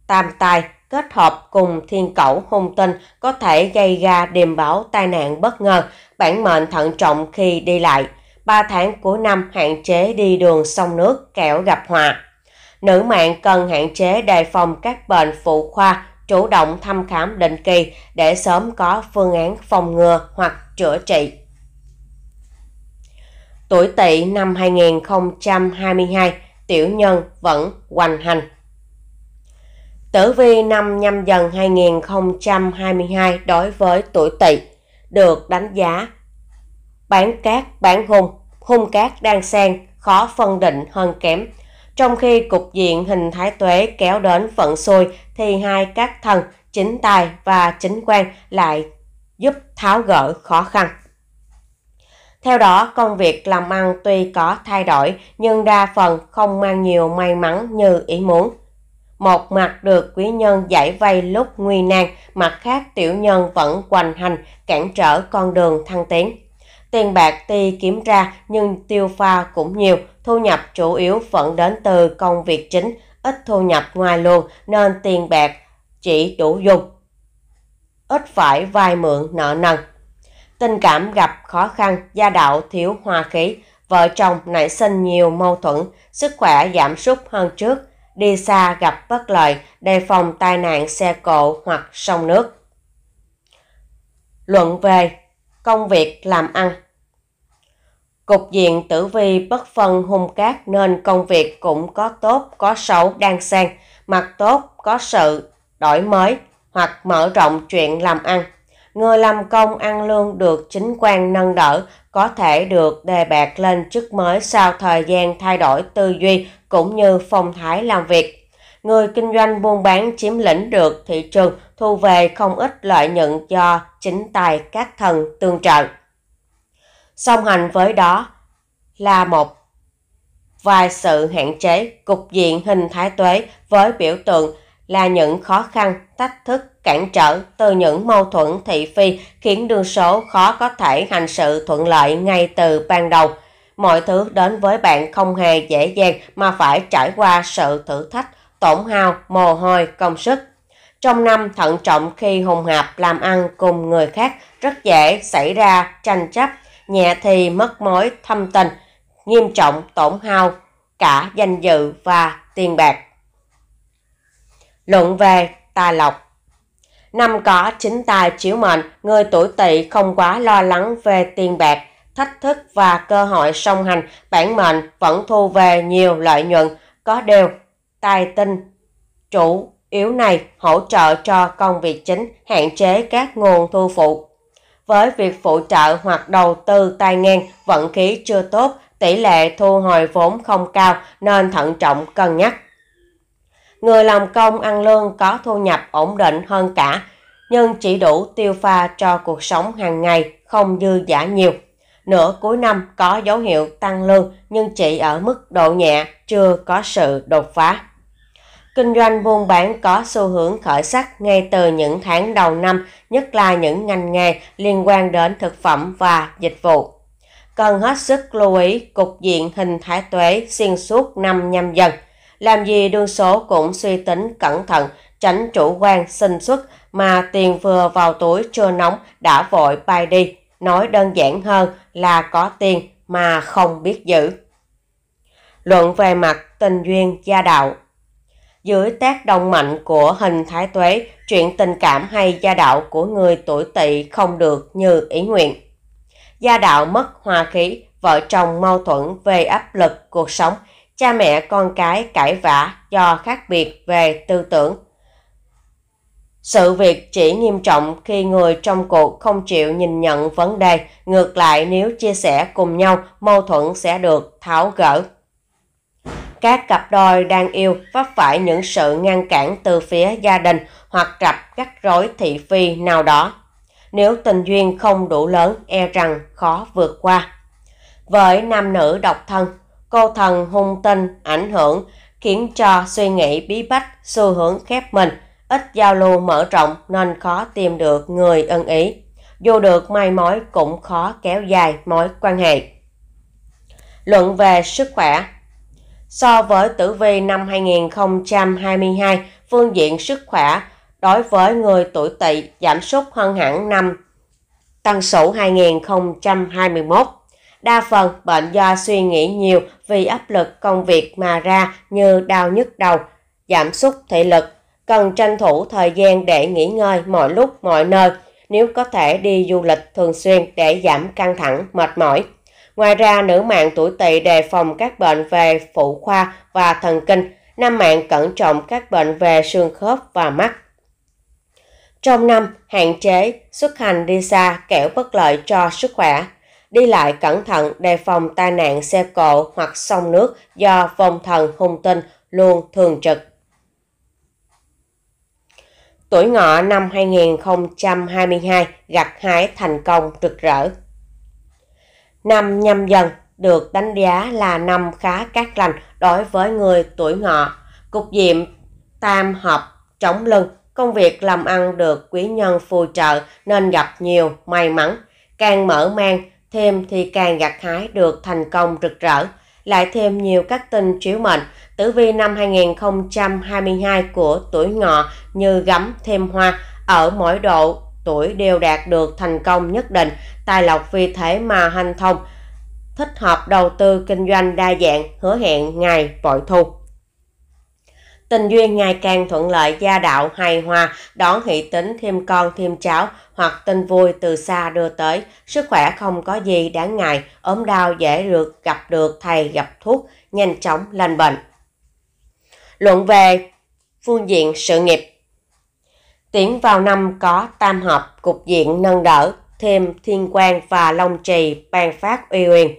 A: tam tai kết hợp cùng thiên cẩu hung tinh có thể gây ra điềm báo tai nạn bất ngờ, bản mệnh thận trọng khi đi lại. 3 tháng cuối năm hạn chế đi đường sông nước kẻo gặp họa. Nữ mạng cần hạn chế đề phòng các bệnh phụ khoa, chủ động thăm khám định kỳ để sớm có phương án phòng ngừa hoặc chữa trị tuổi tỵ năm 2022, tiểu nhân vẫn hoành hành. Tử vi năm nhâm dần 2022 đối với tuổi tỵ được đánh giá bán cát bán hung, hung cát đang xen, khó phân định hơn kém. Trong khi cục diện hình thái tuế kéo đến vận xui thì hai các thần chính tài và chính quan lại giúp tháo gỡ khó khăn. Theo đó, công việc làm ăn tuy có thay đổi nhưng đa phần không mang nhiều may mắn như ý muốn. Một mặt được quý nhân giải vây lúc nguy nan, mặt khác tiểu nhân vẫn hoành hành, cản trở con đường thăng tiến. Tiền bạc tuy kiếm ra nhưng tiêu pha cũng nhiều, thu nhập chủ yếu vẫn đến từ công việc chính, ít thu nhập ngoài luồng nên tiền bạc chỉ đủ dùng. Ít phải vay mượn nợ nần tình cảm gặp khó khăn, gia đạo thiếu hòa khí, vợ chồng nảy sinh nhiều mâu thuẫn, sức khỏe giảm sút hơn trước, đi xa gặp bất lợi, đề phòng tai nạn xe cộ hoặc sông nước. Luận về công việc làm ăn Cục diện tử vi bất phân hung cát nên công việc cũng có tốt, có xấu đang sang mặt tốt, có sự đổi mới hoặc mở rộng chuyện làm ăn người làm công ăn lương được chính quan nâng đỡ có thể được đề bạt lên chức mới sau thời gian thay đổi tư duy cũng như phong thái làm việc. Người kinh doanh buôn bán chiếm lĩnh được thị trường thu về không ít lợi nhuận do chính tài các thần tương trợ. Song hành với đó là một vài sự hạn chế cục diện hình thái tuế với biểu tượng là những khó khăn, thách thức, cản trở từ những mâu thuẫn thị phi khiến đường số khó có thể hành sự thuận lợi ngay từ ban đầu. Mọi thứ đến với bạn không hề dễ dàng mà phải trải qua sự thử thách, tổn hao, mồ hôi, công sức. Trong năm thận trọng khi hùng hạp làm ăn cùng người khác rất dễ xảy ra tranh chấp, nhẹ thì mất mối thâm tình, nghiêm trọng tổn hao cả danh dự và tiền bạc luận về tà lộc. Năm có chính tài chiếu mệnh, người tuổi tỵ không quá lo lắng về tiền bạc, thách thức và cơ hội song hành, bản mệnh vẫn thu về nhiều lợi nhuận, có đều tài tinh chủ yếu này hỗ trợ cho công việc chính, hạn chế các nguồn thu phụ. Với việc phụ trợ hoặc đầu tư tai ngang, vận khí chưa tốt, tỷ lệ thu hồi vốn không cao nên thận trọng cân nhắc. Người làm công ăn lương có thu nhập ổn định hơn cả, nhưng chỉ đủ tiêu pha cho cuộc sống hàng ngày, không dư giả nhiều. Nửa cuối năm có dấu hiệu tăng lương nhưng chỉ ở mức độ nhẹ, chưa có sự đột phá. Kinh doanh buôn bán có xu hướng khởi sắc ngay từ những tháng đầu năm, nhất là những ngành nghề liên quan đến thực phẩm và dịch vụ. Cần hết sức lưu ý cục diện hình thái tuế xuyên suốt năm nhâm dần – làm gì đương số cũng suy tính cẩn thận, tránh chủ quan sinh xuất mà tiền vừa vào túi chưa nóng đã vội bay đi. Nói đơn giản hơn là có tiền mà không biết giữ. Luận về mặt tình duyên gia đạo Dưới tác động mạnh của hình thái tuế, chuyện tình cảm hay gia đạo của người tuổi tỵ không được như ý nguyện. Gia đạo mất hòa khí, vợ chồng mâu thuẫn về áp lực cuộc sống, cha mẹ con cái cãi vã do khác biệt về tư tưởng. Sự việc chỉ nghiêm trọng khi người trong cuộc không chịu nhìn nhận vấn đề, ngược lại nếu chia sẻ cùng nhau, mâu thuẫn sẽ được tháo gỡ. Các cặp đôi đang yêu vấp phải những sự ngăn cản từ phía gia đình hoặc gặp các rối thị phi nào đó. Nếu tình duyên không đủ lớn, e rằng khó vượt qua. Với nam nữ độc thân, cô thần hung tinh ảnh hưởng khiến cho suy nghĩ bí bách xu hướng khép mình ít giao lưu mở rộng nên khó tìm được người ưng ý dù được may mối cũng khó kéo dài mối quan hệ luận về sức khỏe so với tử vi năm 2022 phương diện sức khỏe đối với người tuổi tỵ giảm sút hơn hẳn năm Tân Sửu 2021. Đa phần bệnh do suy nghĩ nhiều vì áp lực công việc mà ra như đau nhức đầu, giảm sút thể lực, cần tranh thủ thời gian để nghỉ ngơi mọi lúc mọi nơi, nếu có thể đi du lịch thường xuyên để giảm căng thẳng, mệt mỏi. Ngoài ra, nữ mạng tuổi tỵ đề phòng các bệnh về phụ khoa và thần kinh, nam mạng cẩn trọng các bệnh về xương khớp và mắt. Trong năm, hạn chế xuất hành đi xa kẻo bất lợi cho sức khỏe đi lại cẩn thận đề phòng tai nạn xe cộ hoặc sông nước do phong thần hung tinh luôn thường trực. Tuổi ngọ năm 2022 gặt hái thành công rực rỡ. Năm nhâm dần được đánh giá là năm khá cát lành đối với người tuổi ngọ. Cục diện tam hợp chống lưng, công việc làm ăn được quý nhân phù trợ nên gặp nhiều may mắn, càng mở mang thêm thì càng gặt hái được thành công rực rỡ. Lại thêm nhiều các tin chiếu mệnh, tử vi năm 2022 của tuổi ngọ như gấm thêm hoa, ở mỗi độ tuổi đều đạt được thành công nhất định, tài lộc vì thế mà hành thông, thích hợp đầu tư kinh doanh đa dạng, hứa hẹn ngày bội thu tình duyên ngày càng thuận lợi gia đạo hài hòa, đón hỷ tính thêm con thêm cháu hoặc tin vui từ xa đưa tới. Sức khỏe không có gì đáng ngại, ốm đau dễ được gặp được thầy gặp thuốc, nhanh chóng lành bệnh. Luận về phương diện sự nghiệp Tiến vào năm có tam hợp, cục diện nâng đỡ, thêm thiên quan và long trì, ban phát uy quyền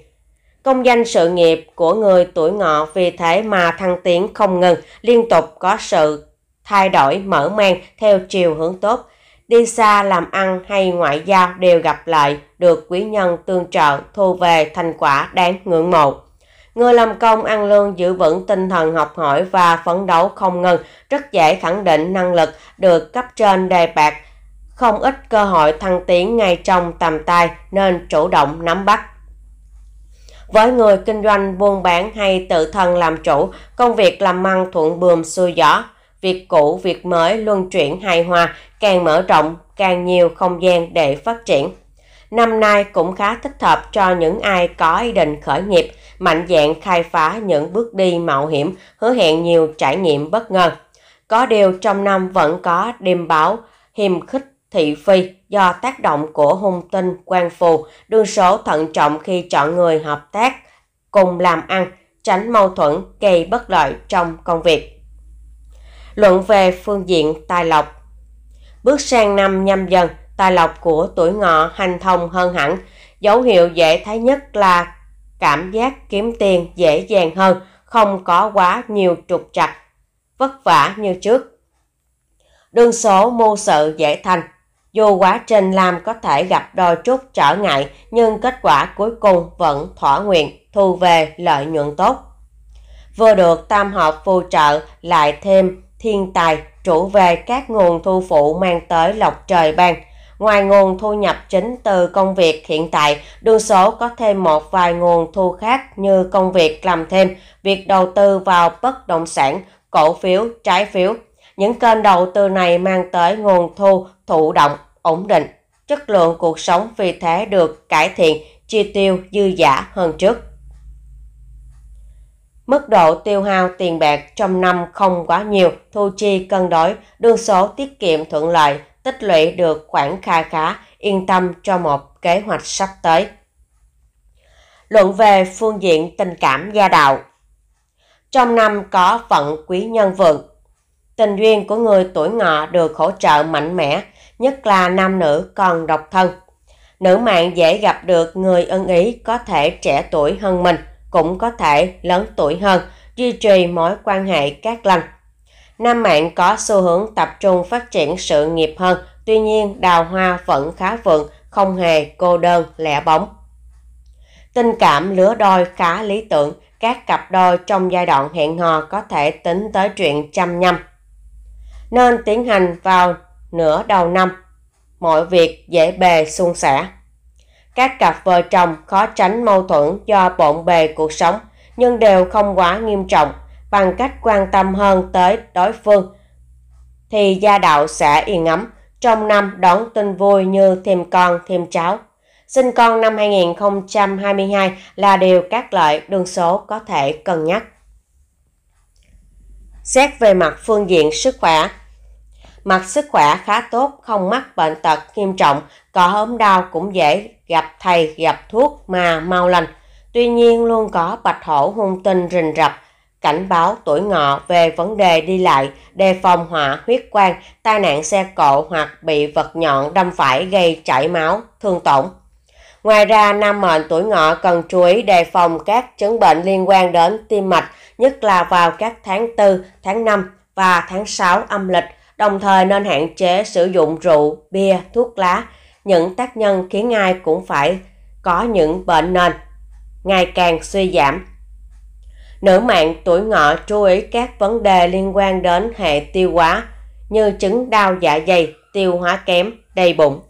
A: Công danh sự nghiệp của người tuổi ngọ vì thế mà thăng tiến không ngừng, liên tục có sự thay đổi mở mang theo chiều hướng tốt. Đi xa làm ăn hay ngoại giao đều gặp lại, được quý nhân tương trợ thu về thành quả đáng ngưỡng mộ. Người làm công ăn lương giữ vững tinh thần học hỏi và phấn đấu không ngừng, rất dễ khẳng định năng lực được cấp trên đề bạc, không ít cơ hội thăng tiến ngay trong tầm tay nên chủ động nắm bắt với người kinh doanh, buôn bán hay tự thân làm chủ, công việc làm măng thuận buồm xuôi gió. Việc cũ, việc mới luân chuyển hài hòa, càng mở rộng, càng nhiều không gian để phát triển. Năm nay cũng khá thích hợp cho những ai có ý định khởi nghiệp, mạnh dạn khai phá những bước đi mạo hiểm, hứa hẹn nhiều trải nghiệm bất ngờ. Có điều trong năm vẫn có đêm báo, hiềm khích thị phi do tác động của hung tinh quan phù, đương số thận trọng khi chọn người hợp tác, cùng làm ăn, tránh mâu thuẫn gây bất lợi trong công việc. Luận về phương diện tài lộc Bước sang năm nhâm dần, tài lộc của tuổi ngọ hành thông hơn hẳn. Dấu hiệu dễ thấy nhất là cảm giác kiếm tiền dễ dàng hơn, không có quá nhiều trục trặc, vất vả như trước. Đơn số mưu sự dễ thành, dù quá trình làm có thể gặp đôi chút trở ngại, nhưng kết quả cuối cùng vẫn thỏa nguyện, thu về lợi nhuận tốt. Vừa được tam hợp phù trợ, lại thêm thiên tài chủ về các nguồn thu phụ mang tới lộc trời ban. Ngoài nguồn thu nhập chính từ công việc hiện tại, đương số có thêm một vài nguồn thu khác như công việc làm thêm, việc đầu tư vào bất động sản, cổ phiếu, trái phiếu. Những kênh đầu tư này mang tới nguồn thu thụ động ổn định, chất lượng cuộc sống vì thế được cải thiện, chi tiêu dư giả hơn trước. Mức độ tiêu hao tiền bạc trong năm không quá nhiều, thu chi cân đối, đương số tiết kiệm thuận lợi, tích lũy được khoản kha khá, yên tâm cho một kế hoạch sắp tới. Luận về phương diện tình cảm gia đạo Trong năm có vận quý nhân vượng, tình duyên của người tuổi ngọ được hỗ trợ mạnh mẽ, nhất là nam nữ còn độc thân. Nữ mạng dễ gặp được người ưng ý có thể trẻ tuổi hơn mình, cũng có thể lớn tuổi hơn, duy trì mối quan hệ các lần Nam mạng có xu hướng tập trung phát triển sự nghiệp hơn, tuy nhiên đào hoa vẫn khá vượng, không hề cô đơn, lẻ bóng. Tình cảm lứa đôi khá lý tưởng, các cặp đôi trong giai đoạn hẹn hò có thể tính tới chuyện chăm nhâm Nên tiến hành vào nửa đầu năm. Mọi việc dễ bề suôn sẻ. Các cặp vợ chồng khó tránh mâu thuẫn do bộn bề cuộc sống nhưng đều không quá nghiêm trọng bằng cách quan tâm hơn tới đối phương thì gia đạo sẽ yên ấm trong năm đón tin vui như thêm con thêm cháu. Sinh con năm 2022 là điều các lợi đường số có thể cân nhắc. Xét về mặt phương diện sức khỏe, mặt sức khỏe khá tốt, không mắc bệnh tật nghiêm trọng, có ốm đau cũng dễ gặp thầy gặp thuốc mà mau lành. Tuy nhiên luôn có bạch hổ hung tinh rình rập, cảnh báo tuổi ngọ về vấn đề đi lại, đề phòng hỏa huyết quang, tai nạn xe cộ hoặc bị vật nhọn đâm phải gây chảy máu, thương tổn. Ngoài ra, nam mệnh tuổi ngọ cần chú ý đề phòng các chứng bệnh liên quan đến tim mạch, nhất là vào các tháng 4, tháng 5 và tháng 6 âm lịch đồng thời nên hạn chế sử dụng rượu, bia, thuốc lá, những tác nhân khiến ai cũng phải có những bệnh nền, ngày càng suy giảm. Nữ mạng tuổi ngọ chú ý các vấn đề liên quan đến hệ tiêu hóa như chứng đau dạ dày, tiêu hóa kém, đầy bụng.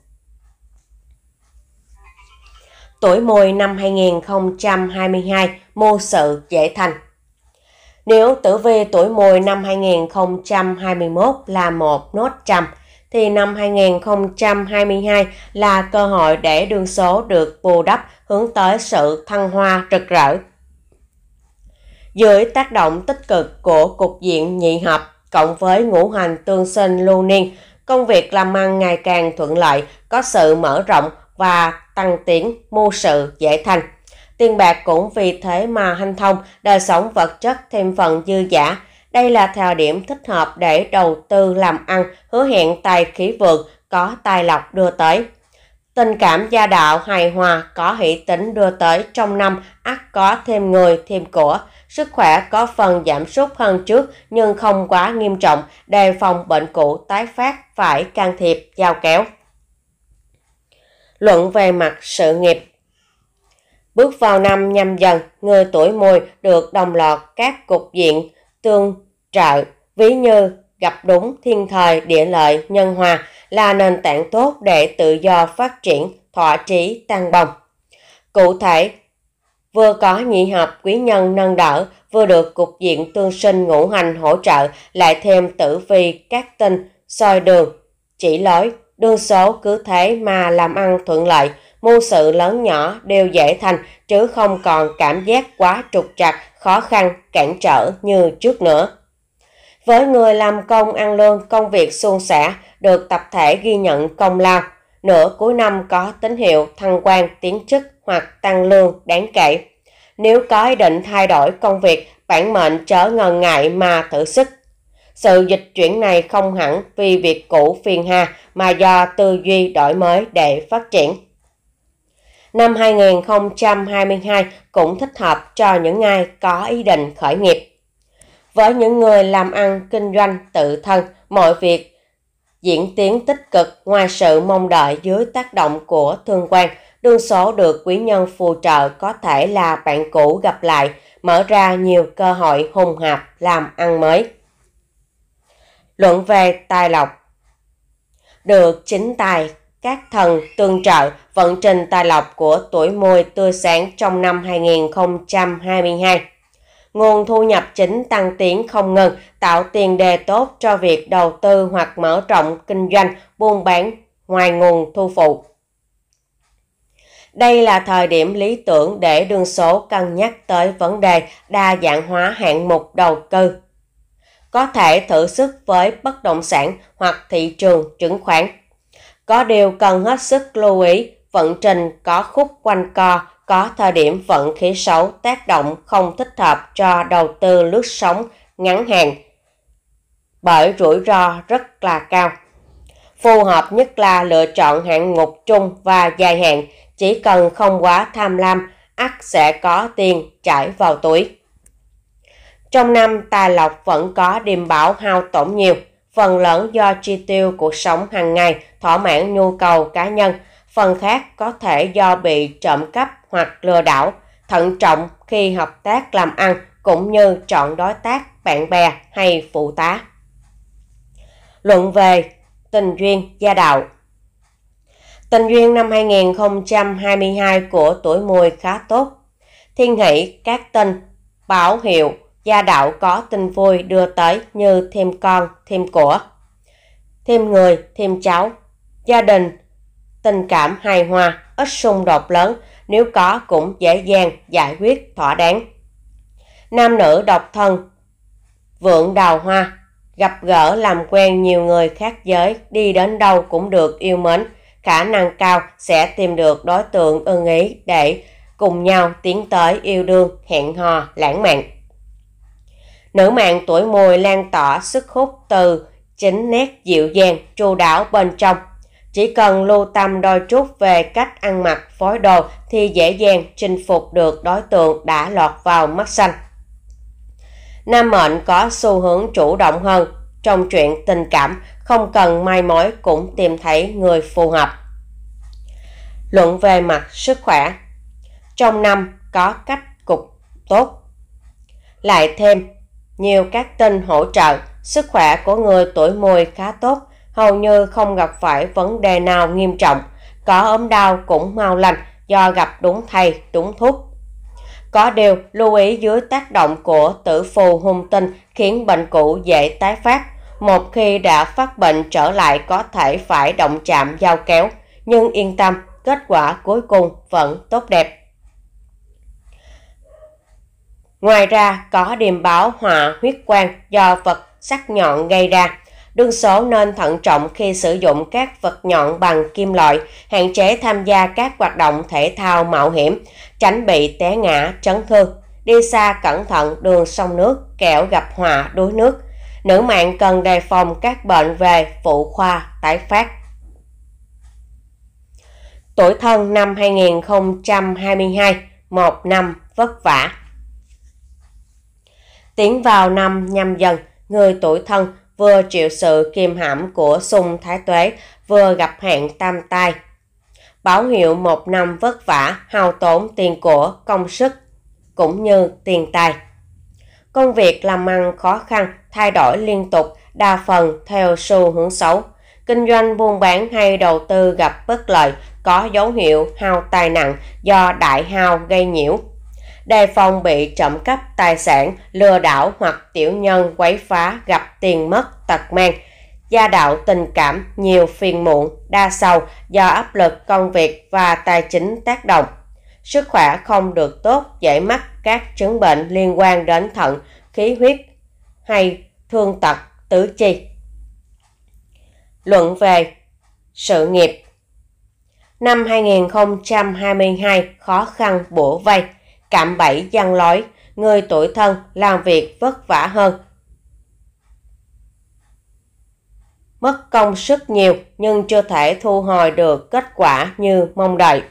A: Tuổi mùi năm 2022, mô sự dễ thành. Nếu tử vi tuổi mùi năm 2021 là một nốt trầm, thì năm 2022 là cơ hội để đường số được bù đắp hướng tới sự thăng hoa rực rỡ. Dưới tác động tích cực của cục diện nhị hợp cộng với ngũ hành tương sinh lưu niên, công việc làm ăn ngày càng thuận lợi, có sự mở rộng và tăng tiến mưu sự dễ thành. Tiền bạc cũng vì thế mà hanh thông, đời sống vật chất thêm phần dư giả. Đây là thời điểm thích hợp để đầu tư làm ăn, hứa hẹn tài khí vượng, có tài lộc đưa tới. Tình cảm gia đạo hài hòa, có hỷ tính đưa tới trong năm, ắt có thêm người, thêm của. Sức khỏe có phần giảm sút hơn trước nhưng không quá nghiêm trọng, đề phòng bệnh cũ tái phát phải can thiệp, giao kéo. Luận về mặt sự nghiệp Bước vào năm nhâm dần, người tuổi mùi được đồng loạt các cục diện tương trợ, ví như gặp đúng thiên thời, địa lợi, nhân hòa là nền tảng tốt để tự do phát triển, thỏa trí, tăng bồng. Cụ thể, vừa có nhị hợp quý nhân nâng đỡ, vừa được cục diện tương sinh ngũ hành hỗ trợ, lại thêm tử vi các tinh, soi đường, chỉ lối, đương số cứ thế mà làm ăn thuận lợi, mưu sự lớn nhỏ đều dễ thành chứ không còn cảm giác quá trục trặc, khó khăn, cản trở như trước nữa. Với người làm công ăn lương, công việc suôn sẻ được tập thể ghi nhận công lao, nửa cuối năm có tín hiệu thăng quan tiến chức hoặc tăng lương đáng kể. Nếu có ý định thay đổi công việc, bản mệnh chớ ngần ngại mà thử sức. Sự dịch chuyển này không hẳn vì việc cũ phiền hà mà do tư duy đổi mới để phát triển năm 2022 cũng thích hợp cho những ai có ý định khởi nghiệp. Với những người làm ăn kinh doanh tự thân, mọi việc diễn tiến tích cực ngoài sự mong đợi dưới tác động của thương quan, đương số được quý nhân phù trợ có thể là bạn cũ gặp lại, mở ra nhiều cơ hội hùng hạp làm ăn mới. Luận về tài lộc Được chính tài các thần tương trợ vận trình tài lộc của tuổi mùi tươi sáng trong năm 2022. Nguồn thu nhập chính tăng tiến không ngừng, tạo tiền đề tốt cho việc đầu tư hoặc mở rộng kinh doanh, buôn bán ngoài nguồn thu phụ. Đây là thời điểm lý tưởng để đương số cân nhắc tới vấn đề đa dạng hóa hạng mục đầu tư. Có thể thử sức với bất động sản hoặc thị trường chứng khoán có điều cần hết sức lưu ý, vận trình có khúc quanh co, có thời điểm vận khí xấu tác động không thích hợp cho đầu tư lướt sóng ngắn hạn, bởi rủi ro rất là cao. Phù hợp nhất là lựa chọn hạng mục chung và dài hạn, chỉ cần không quá tham lam, ắt sẽ có tiền chảy vào túi. Trong năm, tài lộc vẫn có điềm bảo hao tổn nhiều, phần lớn do chi tiêu cuộc sống hàng ngày thỏa mãn nhu cầu cá nhân, phần khác có thể do bị trộm cắp hoặc lừa đảo, thận trọng khi hợp tác làm ăn cũng như chọn đối tác, bạn bè hay phụ tá. Luận về tình duyên gia đạo Tình duyên năm 2022 của tuổi mùi khá tốt. Thiên hỷ các tinh, bảo hiệu, gia đạo có tình vui đưa tới như thêm con, thêm của. Thêm người, thêm cháu, gia đình tình cảm hài hòa, ít xung đột lớn, nếu có cũng dễ dàng giải quyết thỏa đáng. Nam nữ độc thân, vượng đào hoa, gặp gỡ làm quen nhiều người khác giới, đi đến đâu cũng được yêu mến, khả năng cao sẽ tìm được đối tượng ưng ý để cùng nhau tiến tới yêu đương, hẹn hò, lãng mạn. Nữ mạng tuổi mùi lan tỏa sức hút từ chính nét dịu dàng, chu đáo bên trong chỉ cần lưu tâm đôi chút về cách ăn mặc phối đồ thì dễ dàng chinh phục được đối tượng đã lọt vào mắt xanh. Nam mệnh có xu hướng chủ động hơn, trong chuyện tình cảm không cần mai mối cũng tìm thấy người phù hợp. Luận về mặt sức khỏe Trong năm có cách cục tốt. Lại thêm, nhiều các tin hỗ trợ, sức khỏe của người tuổi mùi khá tốt, hầu như không gặp phải vấn đề nào nghiêm trọng, có ốm đau cũng mau lành do gặp đúng thầy, đúng thuốc. Có điều, lưu ý dưới tác động của tử phù hung tinh khiến bệnh cũ dễ tái phát. Một khi đã phát bệnh trở lại có thể phải động chạm giao kéo, nhưng yên tâm, kết quả cuối cùng vẫn tốt đẹp. Ngoài ra, có điềm báo họa huyết quang do vật sắc nhọn gây ra. Đương số nên thận trọng khi sử dụng các vật nhọn bằng kim loại, hạn chế tham gia các hoạt động thể thao mạo hiểm, tránh bị té ngã, chấn thương. Đi xa cẩn thận đường sông nước, kẻo gặp họa đuối nước. Nữ mạng cần đề phòng các bệnh về phụ khoa tái phát. Tuổi thân năm 2022, một năm vất vả. Tiến vào năm nhâm dần, người tuổi thân vừa chịu sự kiềm hãm của sung thái tuế, vừa gặp hạn tam tai. Báo hiệu một năm vất vả, hao tốn tiền của, công sức, cũng như tiền tài. Công việc làm ăn khó khăn, thay đổi liên tục, đa phần theo xu hướng xấu. Kinh doanh buôn bán hay đầu tư gặp bất lợi, có dấu hiệu hao tài nặng do đại hao gây nhiễu, đề phòng bị trộm cắp tài sản, lừa đảo hoặc tiểu nhân quấy phá gặp tiền mất tật mang. Gia đạo tình cảm nhiều phiền muộn, đa sầu do áp lực công việc và tài chính tác động. Sức khỏe không được tốt, dễ mắc các chứng bệnh liên quan đến thận, khí huyết hay thương tật tứ chi. Luận về sự nghiệp Năm 2022 khó khăn bổ vay cạm bẫy gian lối, người tuổi thân làm việc vất vả hơn. Mất công sức nhiều nhưng chưa thể thu hồi được kết quả như mong đợi.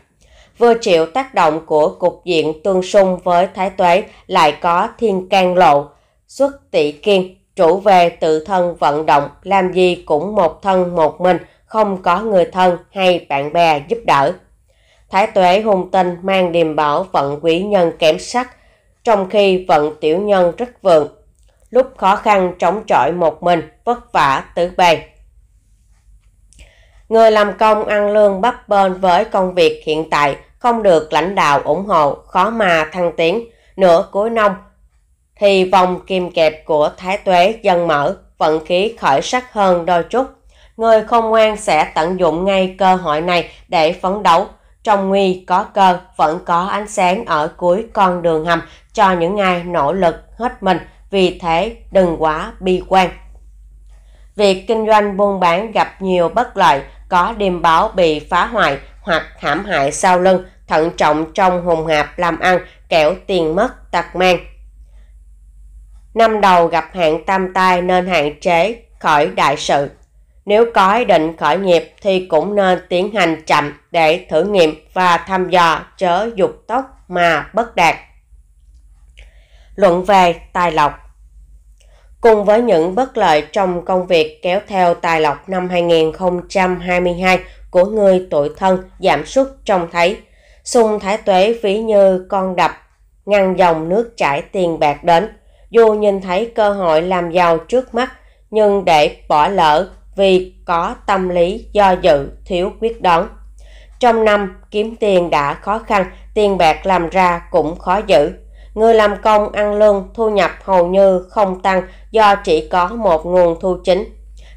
A: Vừa chịu tác động của cục diện tương xung với Thái Tuế lại có thiên can lộ, xuất tỷ kiên, chủ về tự thân vận động, làm gì cũng một thân một mình, không có người thân hay bạn bè giúp đỡ. Thái tuế hung tinh mang điềm bảo vận quý nhân kém sắc, trong khi vận tiểu nhân rất vượng. Lúc khó khăn chống chọi một mình, vất vả tứ bề. Người làm công ăn lương bắp bên với công việc hiện tại không được lãnh đạo ủng hộ, khó mà thăng tiến. Nửa cuối năm thì vòng kim kẹp của thái tuế dần mở, vận khí khởi sắc hơn đôi chút. Người không ngoan sẽ tận dụng ngay cơ hội này để phấn đấu, trong nguy có cơ vẫn có ánh sáng ở cuối con đường hầm cho những ai nỗ lực hết mình, vì thế đừng quá bi quan. Việc kinh doanh buôn bán gặp nhiều bất lợi, có điềm báo bị phá hoại hoặc hãm hại sau lưng, thận trọng trong hùng hạp làm ăn, kẻo tiền mất tật mang. Năm đầu gặp hạn tam tai nên hạn chế khỏi đại sự nếu có ý định khởi nghiệp thì cũng nên tiến hành chậm để thử nghiệm và thăm dò chớ dục tốc mà bất đạt. Luận về tài lộc Cùng với những bất lợi trong công việc kéo theo tài lộc năm 2022 của người tuổi thân giảm sút trông thấy, sung thái tuế ví như con đập, ngăn dòng nước chảy tiền bạc đến. Dù nhìn thấy cơ hội làm giàu trước mắt, nhưng để bỏ lỡ vì có tâm lý do dự, thiếu quyết đoán. Trong năm, kiếm tiền đã khó khăn, tiền bạc làm ra cũng khó giữ. Người làm công ăn lương, thu nhập hầu như không tăng do chỉ có một nguồn thu chính.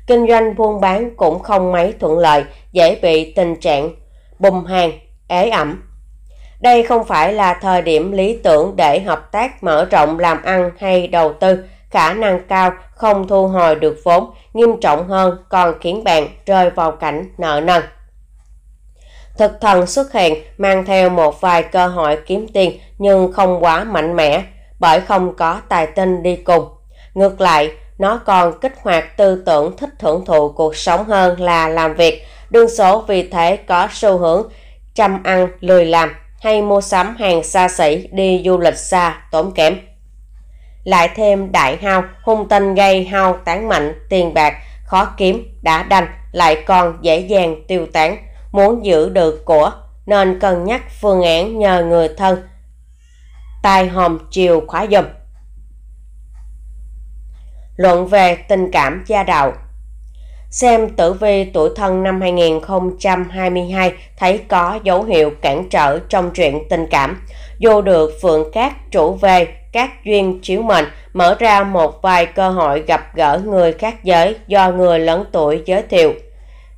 A: Kinh doanh buôn bán cũng không mấy thuận lợi, dễ bị tình trạng bùm hàng, ế ẩm. Đây không phải là thời điểm lý tưởng để hợp tác mở rộng làm ăn hay đầu tư, khả năng cao không thu hồi được vốn, nghiêm trọng hơn còn khiến bạn rơi vào cảnh nợ nần. Thực thần xuất hiện mang theo một vài cơ hội kiếm tiền nhưng không quá mạnh mẽ bởi không có tài tinh đi cùng. Ngược lại, nó còn kích hoạt tư tưởng thích thưởng thụ cuộc sống hơn là làm việc. Đương số vì thế có xu hướng chăm ăn, lười làm hay mua sắm hàng xa xỉ đi du lịch xa tốn kém lại thêm đại hao hung tinh gây hao tán mạnh tiền bạc khó kiếm đã đành lại còn dễ dàng tiêu tán muốn giữ được của nên cân nhắc phương án nhờ người thân tai hòm chiều khóa dùm luận về tình cảm gia đạo xem tử vi tuổi thân năm 2022 thấy có dấu hiệu cản trở trong chuyện tình cảm dù được phượng cát chủ về các duyên chiếu mệnh mở ra một vài cơ hội gặp gỡ người khác giới do người lớn tuổi giới thiệu.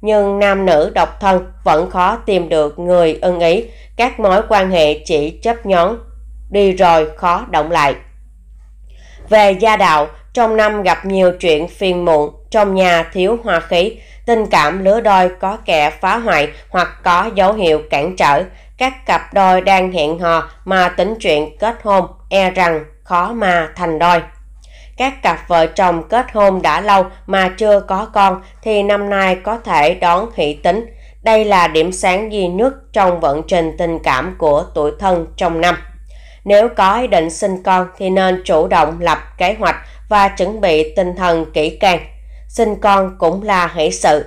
A: Nhưng nam nữ độc thân vẫn khó tìm được người ưng ý, các mối quan hệ chỉ chấp nhón, đi rồi khó động lại. Về gia đạo, trong năm gặp nhiều chuyện phiền muộn, trong nhà thiếu hòa khí, tình cảm lứa đôi có kẻ phá hoại hoặc có dấu hiệu cản trở, các cặp đôi đang hẹn hò mà tính chuyện kết hôn e rằng khó mà thành đôi. Các cặp vợ chồng kết hôn đã lâu mà chưa có con thì năm nay có thể đón hỷ tính. Đây là điểm sáng duy nhất trong vận trình tình cảm của tuổi thân trong năm. Nếu có ý định sinh con thì nên chủ động lập kế hoạch và chuẩn bị tinh thần kỹ càng. Sinh con cũng là hỷ sự.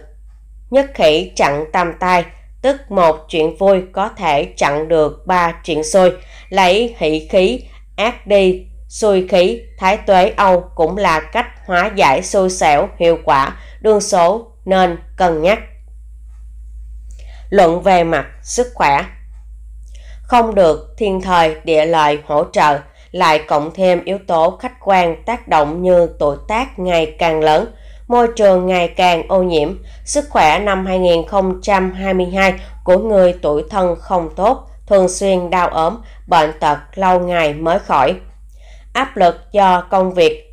A: Nhất khỉ chặn tam tai, tức một chuyện vui có thể chặn được ba chuyện xui, lấy hỷ khí, ác đi, xui khí, thái tuế Âu cũng là cách hóa giải xui xẻo hiệu quả, đương số nên cân nhắc. Luận về mặt sức khỏe Không được thiên thời địa lợi hỗ trợ, lại cộng thêm yếu tố khách quan tác động như tuổi tác ngày càng lớn, môi trường ngày càng ô nhiễm, sức khỏe năm 2022 của người tuổi thân không tốt, thường xuyên đau ốm, bệnh tật lâu ngày mới khỏi. Áp lực do công việc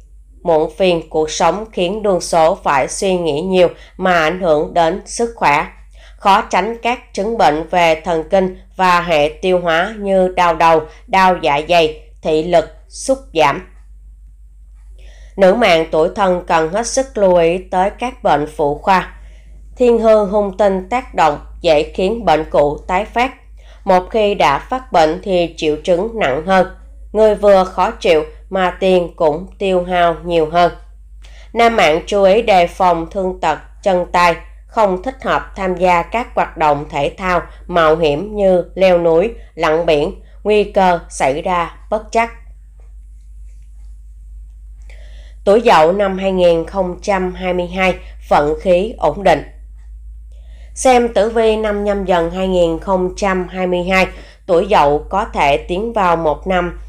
A: muộn phiền cuộc sống khiến đường số phải suy nghĩ nhiều mà ảnh hưởng đến sức khỏe. Khó tránh các chứng bệnh về thần kinh và hệ tiêu hóa như đau đầu, đau dạ dày, thị lực, xúc giảm, nữ mạng tuổi thân cần hết sức lưu ý tới các bệnh phụ khoa. Thiên hư hung tinh tác động dễ khiến bệnh cũ tái phát. Một khi đã phát bệnh thì triệu chứng nặng hơn. Người vừa khó chịu mà tiền cũng tiêu hao nhiều hơn. Nam mạng chú ý đề phòng thương tật chân tay, không thích hợp tham gia các hoạt động thể thao mạo hiểm như leo núi, lặn biển, nguy cơ xảy ra bất chắc. Tuổi Dậu năm 2022, vận khí ổn định. Xem tử vi năm nhâm dần 2022, tuổi Dậu có thể tiến vào một năm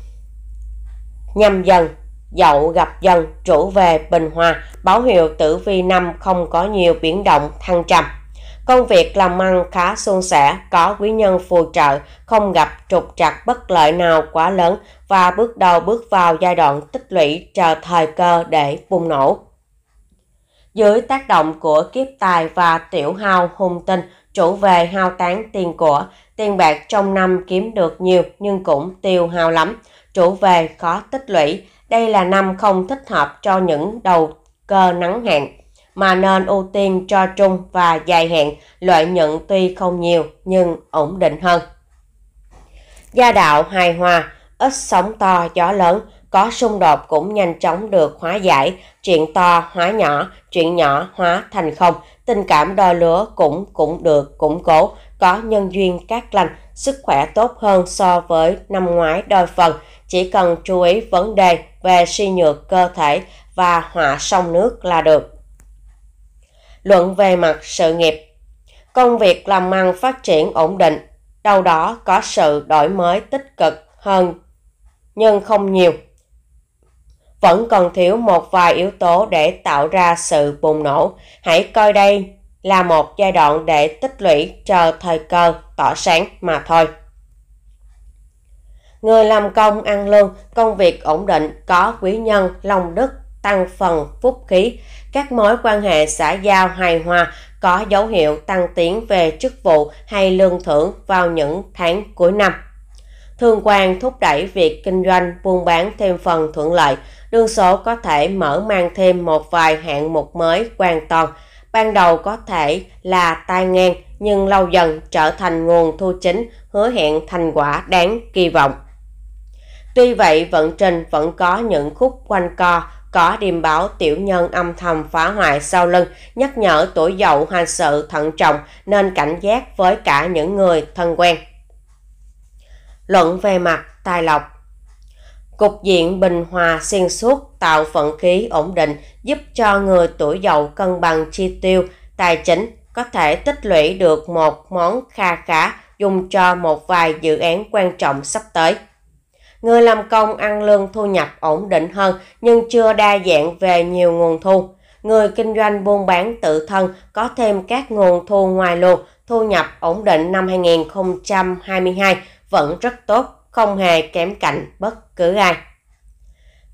A: nhâm dần dậu gặp dần trụ về bình hòa báo hiệu tử vi năm không có nhiều biến động thăng trầm công việc làm ăn khá suôn sẻ có quý nhân phù trợ không gặp trục trặc bất lợi nào quá lớn và bước đầu bước vào giai đoạn tích lũy chờ thời cơ để bùng nổ. Dưới tác động của kiếp tài và tiểu hao hung tinh, chủ về hao tán tiền của, tiền bạc trong năm kiếm được nhiều nhưng cũng tiêu hao lắm, chủ về khó tích lũy. Đây là năm không thích hợp cho những đầu cơ nắng hạn, mà nên ưu tiên cho trung và dài hạn, lợi nhuận tuy không nhiều nhưng ổn định hơn. Gia đạo hài hòa ít sóng to gió lớn, có xung đột cũng nhanh chóng được hóa giải, chuyện to hóa nhỏ, chuyện nhỏ hóa thành không, tình cảm đo lứa cũng cũng được củng cố, có nhân duyên các lành, sức khỏe tốt hơn so với năm ngoái đôi phần, chỉ cần chú ý vấn đề về suy nhược cơ thể và họa sông nước là được. Luận về mặt sự nghiệp Công việc làm ăn phát triển ổn định, đâu đó có sự đổi mới tích cực hơn nhưng không nhiều. Vẫn còn thiếu một vài yếu tố để tạo ra sự bùng nổ. Hãy coi đây là một giai đoạn để tích lũy chờ thời cơ tỏ sáng mà thôi. Người làm công ăn lương, công việc ổn định, có quý nhân, lòng đức, tăng phần phúc khí, các mối quan hệ xã giao hài hòa có dấu hiệu tăng tiến về chức vụ hay lương thưởng vào những tháng cuối năm thương quan thúc đẩy việc kinh doanh buôn bán thêm phần thuận lợi, đương số có thể mở mang thêm một vài hạng mục mới hoàn toàn. Ban đầu có thể là tai ngang nhưng lâu dần trở thành nguồn thu chính, hứa hẹn thành quả đáng kỳ vọng. Tuy vậy, vận trình vẫn có những khúc quanh co, có điềm báo tiểu nhân âm thầm phá hoại sau lưng, nhắc nhở tuổi dậu hành sự thận trọng nên cảnh giác với cả những người thân quen luận về mặt tài lộc. Cục diện bình hòa xuyên suốt tạo vận khí ổn định giúp cho người tuổi Dậu cân bằng chi tiêu, tài chính có thể tích lũy được một món kha khá dùng cho một vài dự án quan trọng sắp tới. Người làm công ăn lương thu nhập ổn định hơn nhưng chưa đa dạng về nhiều nguồn thu. Người kinh doanh buôn bán tự thân có thêm các nguồn thu ngoài luồng thu nhập ổn định năm 2022 vẫn rất tốt, không hề kém cạnh bất cứ ai.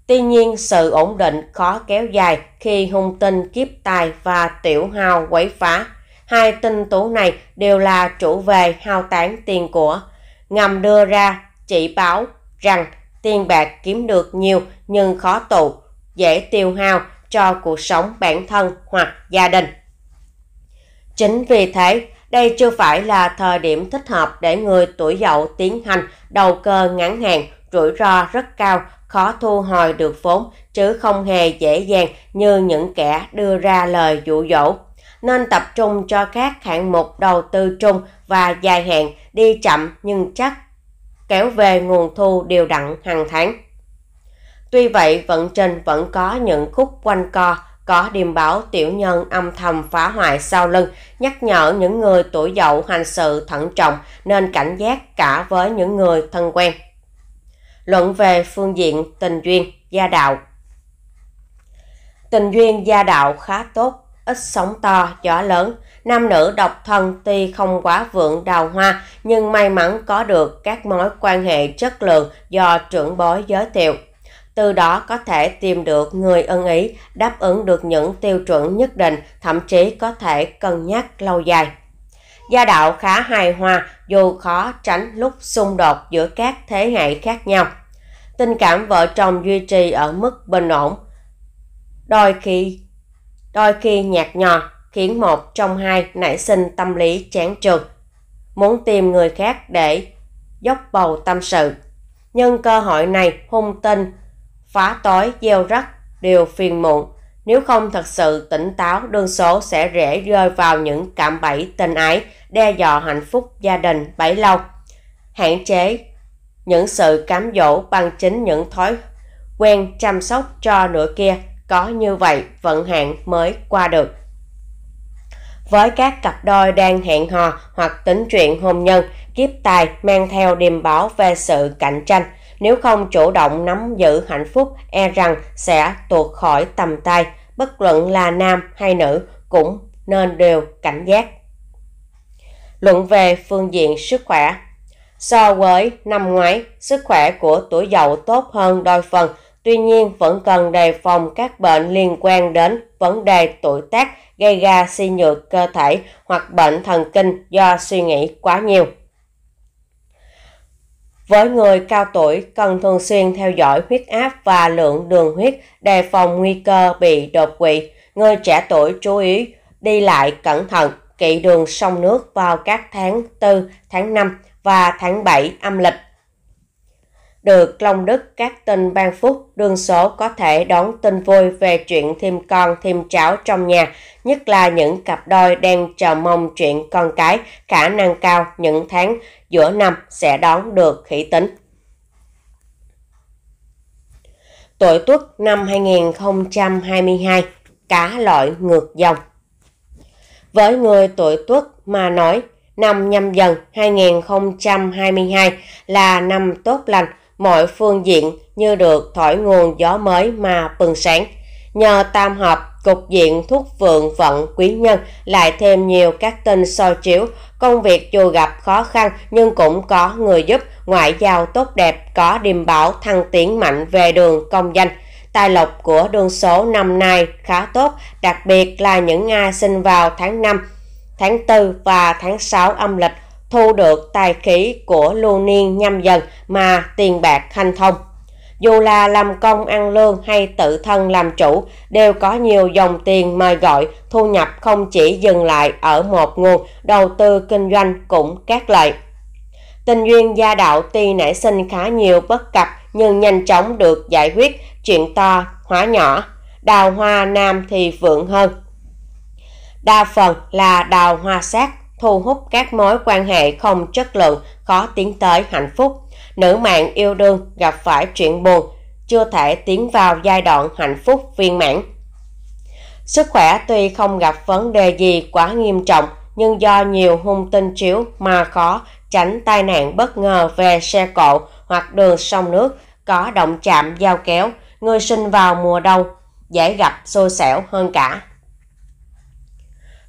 A: Tuy nhiên, sự ổn định khó kéo dài khi hung tinh kiếp tài và tiểu hào quấy phá. Hai tinh tú này đều là chủ về hao tán tiền của. Ngầm đưa ra chỉ báo rằng tiền bạc kiếm được nhiều nhưng khó tụ, dễ tiêu hao cho cuộc sống bản thân hoặc gia đình. Chính vì thế, đây chưa phải là thời điểm thích hợp để người tuổi dậu tiến hành đầu cơ ngắn hạn, rủi ro rất cao, khó thu hồi được vốn, chứ không hề dễ dàng như những kẻ đưa ra lời dụ dỗ. Nên tập trung cho các hạng mục đầu tư trung và dài hạn đi chậm nhưng chắc, kéo về nguồn thu đều đặn hàng tháng. Tuy vậy, vận trình vẫn có những khúc quanh co, có điềm báo tiểu nhân âm thầm phá hoại sau lưng, nhắc nhở những người tuổi dậu hành sự thận trọng nên cảnh giác cả với những người thân quen. Luận về phương diện tình duyên, gia đạo Tình duyên gia đạo khá tốt, ít sóng to, gió lớn. Nam nữ độc thân tuy không quá vượng đào hoa nhưng may mắn có được các mối quan hệ chất lượng do trưởng bối giới thiệu từ đó có thể tìm được người ưng ý đáp ứng được những tiêu chuẩn nhất định, thậm chí có thể cân nhắc lâu dài. Gia đạo khá hài hòa dù khó tránh lúc xung đột giữa các thế hệ khác nhau. Tình cảm vợ chồng duy trì ở mức bình ổn. Đôi khi đôi khi nhạt nhòa khiến một trong hai nảy sinh tâm lý chán trường, muốn tìm người khác để dốc bầu tâm sự. Nhân cơ hội này, hung tinh phá tối, gieo rắc đều phiền muộn. Nếu không thật sự tỉnh táo, đơn số sẽ rẽ rơi vào những cạm bẫy tình ái, đe dọa hạnh phúc gia đình bấy lâu. Hạn chế những sự cám dỗ bằng chính những thói quen chăm sóc cho nửa kia, có như vậy vận hạn mới qua được. Với các cặp đôi đang hẹn hò hoặc tính chuyện hôn nhân, kiếp tài mang theo điềm báo về sự cạnh tranh, nếu không chủ động nắm giữ hạnh phúc e rằng sẽ tuột khỏi tầm tay, bất luận là nam hay nữ cũng nên đều cảnh giác. Luận về phương diện sức khỏe So với năm ngoái, sức khỏe của tuổi dậu tốt hơn đôi phần, tuy nhiên vẫn cần đề phòng các bệnh liên quan đến vấn đề tuổi tác gây ra suy nhược cơ thể hoặc bệnh thần kinh do suy nghĩ quá nhiều. Với người cao tuổi, cần thường xuyên theo dõi huyết áp và lượng đường huyết đề phòng nguy cơ bị đột quỵ. Người trẻ tuổi chú ý đi lại cẩn thận, kỵ đường sông nước vào các tháng 4, tháng 5 và tháng 7 âm lịch. Được Long Đức các tin ban phúc, đường số có thể đón tin vui về chuyện thêm con, thêm cháu trong nhà, nhất là những cặp đôi đang chờ mong chuyện con cái, khả năng cao những tháng giữa năm sẽ đón được khỉ tính. Tuổi Tuất năm 2022, cá loại ngược dòng. Với người tuổi Tuất mà nói, năm nhâm dần 2022 là năm tốt lành, mọi phương diện như được thổi nguồn gió mới mà bừng sáng. Nhờ tam hợp Cục diện thuốc vượng vận quý nhân lại thêm nhiều các tin so chiếu. Công việc dù gặp khó khăn nhưng cũng có người giúp, ngoại giao tốt đẹp, có điềm bảo thăng tiến mạnh về đường công danh. Tài lộc của đường số năm nay khá tốt, đặc biệt là những Nga sinh vào tháng 5, tháng 4 và tháng 6 âm lịch thu được tài khí của lưu niên nhâm dần mà tiền bạc hanh thông dù là làm công ăn lương hay tự thân làm chủ, đều có nhiều dòng tiền mời gọi, thu nhập không chỉ dừng lại ở một nguồn, đầu tư kinh doanh cũng các lợi. Tình duyên gia đạo tuy nảy sinh khá nhiều bất cập nhưng nhanh chóng được giải quyết, chuyện to hóa nhỏ, đào hoa nam thì vượng hơn. Đa phần là đào hoa sát, thu hút các mối quan hệ không chất lượng, khó tiến tới hạnh phúc nữ mạng yêu đương gặp phải chuyện buồn, chưa thể tiến vào giai đoạn hạnh phúc viên mãn. Sức khỏe tuy không gặp vấn đề gì quá nghiêm trọng, nhưng do nhiều hung tinh chiếu mà khó tránh tai nạn bất ngờ về xe cộ hoặc đường sông nước có động chạm giao kéo, người sinh vào mùa đông, dễ gặp xui xẻo hơn cả.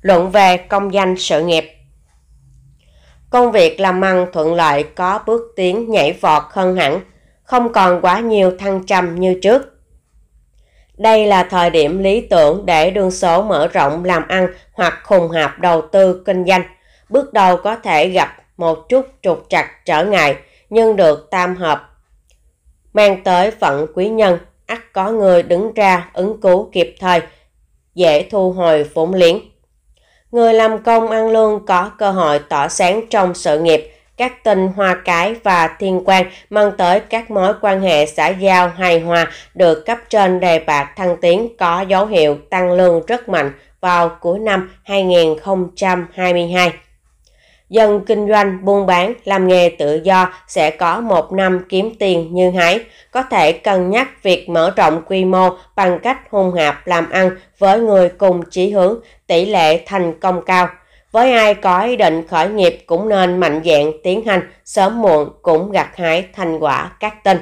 A: Luận về công danh sự nghiệp Công việc làm ăn thuận lợi có bước tiến nhảy vọt hơn hẳn, không còn quá nhiều thăng trầm như trước. Đây là thời điểm lý tưởng để đường số mở rộng làm ăn hoặc khùng hạp đầu tư kinh doanh. Bước đầu có thể gặp một chút trục trặc trở ngại nhưng được tam hợp. Mang tới phận quý nhân, ắt có người đứng ra ứng cứu kịp thời, dễ thu hồi vốn liếng người làm công ăn lương có cơ hội tỏa sáng trong sự nghiệp, các tình hoa cái và thiên quan mang tới các mối quan hệ xã giao hài hòa được cấp trên đề bạc thăng tiến có dấu hiệu tăng lương rất mạnh vào cuối năm 2022. Dân kinh doanh, buôn bán, làm nghề tự do sẽ có một năm kiếm tiền như hải Có thể cân nhắc việc mở rộng quy mô bằng cách hùng hạp làm ăn với người cùng chí hướng, tỷ lệ thành công cao. Với ai có ý định khởi nghiệp cũng nên mạnh dạn tiến hành, sớm muộn cũng gặt hái thành quả các tinh.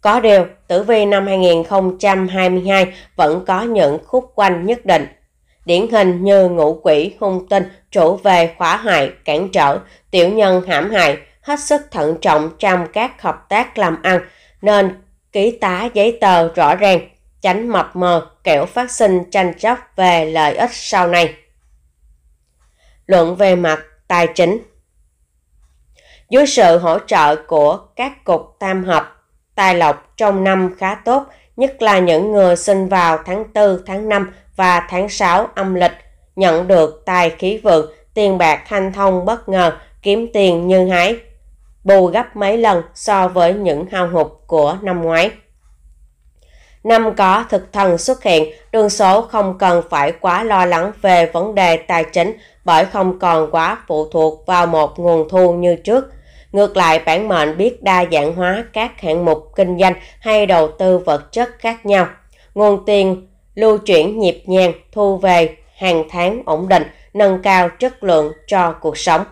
A: Có điều, tử vi năm 2022 vẫn có những khúc quanh nhất định điển hình như ngũ quỷ, hung tinh, trụ về, khóa hại, cản trở, tiểu nhân hãm hại, hết sức thận trọng trong các hợp tác làm ăn, nên ký tá giấy tờ rõ ràng, tránh mập mờ, kẻo phát sinh tranh chấp về lợi ích sau này. Luận về mặt tài chính Dưới sự hỗ trợ của các cục tam hợp, tài lộc trong năm khá tốt, nhất là những người sinh vào tháng 4, tháng 5 và tháng 6 âm lịch, nhận được tài khí vượng, tiền bạc hanh thông bất ngờ, kiếm tiền như hái, bù gấp mấy lần so với những hao hụt của năm ngoái. Năm có thực thần xuất hiện, đường số không cần phải quá lo lắng về vấn đề tài chính bởi không còn quá phụ thuộc vào một nguồn thu như trước. Ngược lại, bản mệnh biết đa dạng hóa các hạng mục kinh doanh hay đầu tư vật chất khác nhau. Nguồn tiền lưu chuyển nhịp nhàng, thu về hàng tháng ổn định, nâng cao chất lượng cho cuộc sống.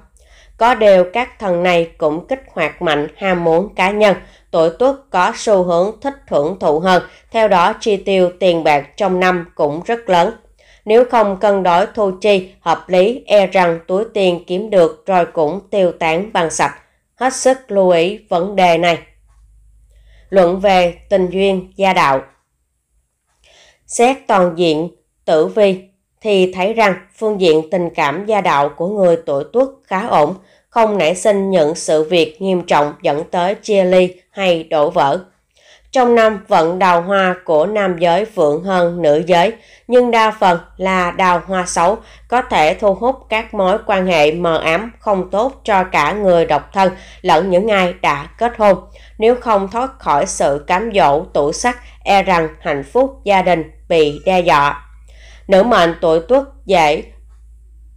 A: Có điều các thần này cũng kích hoạt mạnh ham muốn cá nhân, tuổi tuất có xu hướng thích hưởng thụ hơn, theo đó chi tiêu tiền bạc trong năm cũng rất lớn. Nếu không cân đối thu chi hợp lý e rằng túi tiền kiếm được rồi cũng tiêu tán bằng sạch hết sức lưu ý vấn đề này. Luận về tình duyên gia đạo Xét toàn diện tử vi thì thấy rằng phương diện tình cảm gia đạo của người tuổi tuất khá ổn, không nảy sinh những sự việc nghiêm trọng dẫn tới chia ly hay đổ vỡ. Trong năm vận đào hoa của nam giới vượng hơn nữ giới, nhưng đa phần là đào hoa xấu có thể thu hút các mối quan hệ mờ ám không tốt cho cả người độc thân lẫn những ai đã kết hôn. Nếu không thoát khỏi sự cám dỗ tủ sắc e rằng hạnh phúc gia đình bị đe dọa. Nữ mệnh tuổi tuất dễ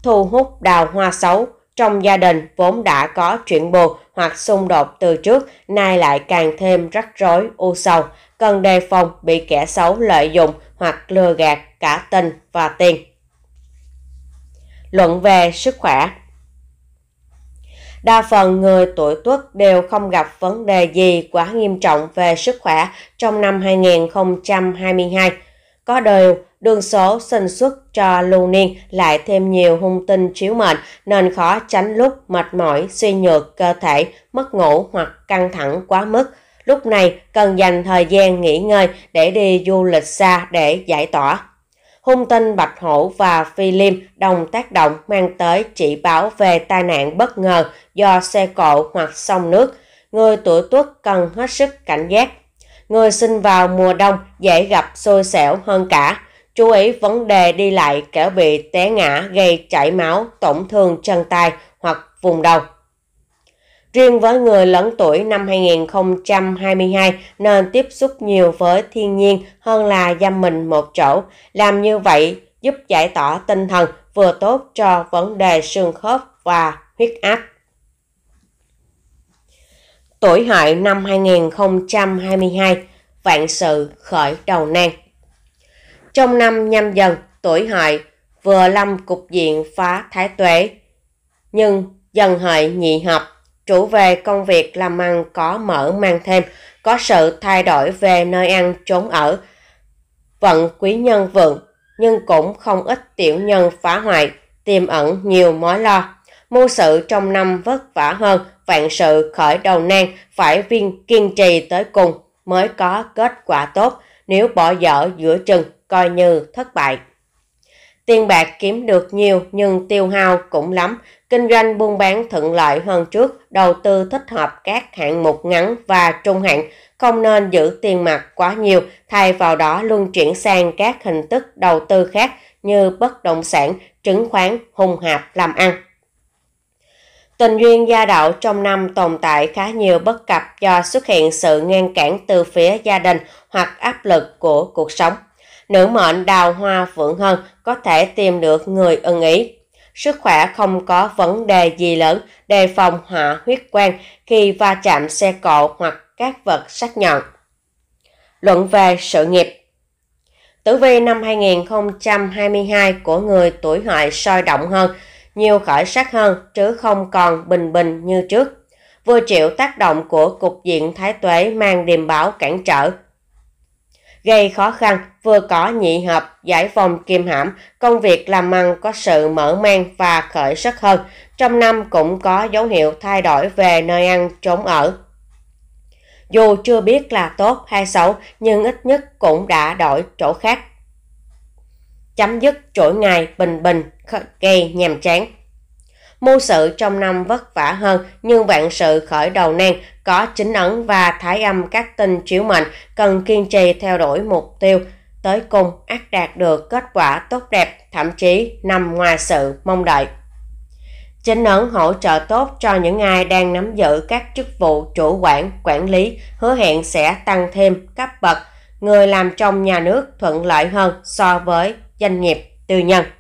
A: thu hút đào hoa xấu trong gia đình vốn đã có chuyện buồn hoặc xung đột từ trước nay lại càng thêm rắc rối u sầu, cần đề phòng bị kẻ xấu lợi dụng hoặc lừa gạt cả tình và tiền. Luận về sức khỏe Đa phần người tuổi Tuất đều không gặp vấn đề gì quá nghiêm trọng về sức khỏe trong năm 2022 có đều đường số sinh xuất cho lưu niên lại thêm nhiều hung tinh chiếu mệnh nên khó tránh lúc mệt mỏi, suy nhược cơ thể, mất ngủ hoặc căng thẳng quá mức. Lúc này cần dành thời gian nghỉ ngơi để đi du lịch xa để giải tỏa. Hung tinh bạch hổ và phi liêm đồng tác động mang tới chỉ báo về tai nạn bất ngờ do xe cộ hoặc sông nước. Người tuổi tuất cần hết sức cảnh giác Người sinh vào mùa đông dễ gặp xôi xẻo hơn cả. Chú ý vấn đề đi lại kẻ bị té ngã gây chảy máu, tổn thương chân tay hoặc vùng đầu. Riêng với người lớn tuổi năm 2022 nên tiếp xúc nhiều với thiên nhiên hơn là giam mình một chỗ. Làm như vậy giúp giải tỏa tinh thần vừa tốt cho vấn đề xương khớp và huyết áp tuổi hợi năm 2022, vạn sự khởi đầu nan. Trong năm nhâm dần, tuổi hợi vừa lâm cục diện phá thái tuế, nhưng dần hợi nhị hợp, chủ về công việc làm ăn có mở mang thêm, có sự thay đổi về nơi ăn trốn ở, vận quý nhân vượng, nhưng cũng không ít tiểu nhân phá hoại, tiềm ẩn nhiều mối lo. Mưu sự trong năm vất vả hơn, vạn sự khởi đầu nan, phải viên kiên trì tới cùng mới có kết quả tốt, nếu bỏ dở giữa chừng coi như thất bại. Tiền bạc kiếm được nhiều nhưng tiêu hao cũng lắm, kinh doanh buôn bán thuận lợi hơn trước, đầu tư thích hợp các hạng mục ngắn và trung hạn, không nên giữ tiền mặt quá nhiều, thay vào đó luôn chuyển sang các hình thức đầu tư khác như bất động sản, chứng khoán, hùng hạp làm ăn. Tình duyên gia đạo trong năm tồn tại khá nhiều bất cập do xuất hiện sự ngăn cản từ phía gia đình hoặc áp lực của cuộc sống. Nữ mệnh đào hoa phượng hơn có thể tìm được người ưng ý. Sức khỏe không có vấn đề gì lớn, đề phòng họa huyết quang khi va chạm xe cộ hoặc các vật sắc nhọn. Luận về sự nghiệp Tử vi năm 2022 của người tuổi hợi soi động hơn – nhiều khởi sắc hơn chứ không còn bình bình như trước. Vừa chịu tác động của cục diện thái tuế mang điềm báo cản trở. Gây khó khăn, vừa có nhị hợp, giải phòng kim hãm, công việc làm ăn có sự mở mang và khởi sắc hơn. Trong năm cũng có dấu hiệu thay đổi về nơi ăn trốn ở. Dù chưa biết là tốt hay xấu, nhưng ít nhất cũng đã đổi chỗ khác chấm dứt chuỗi ngày bình bình gây nhàm chán. Mưu sự trong năm vất vả hơn nhưng vạn sự khởi đầu nan có chính ấn và thái âm các tinh chiếu mệnh cần kiên trì theo đuổi mục tiêu tới cùng ắt đạt được kết quả tốt đẹp thậm chí nằm ngoài sự mong đợi. Chính ấn hỗ trợ tốt cho những ai đang nắm giữ các chức vụ chủ quản, quản lý, hứa hẹn sẽ tăng thêm cấp bậc, người làm trong nhà nước thuận lợi hơn so với doanh nghiệp tư nhân.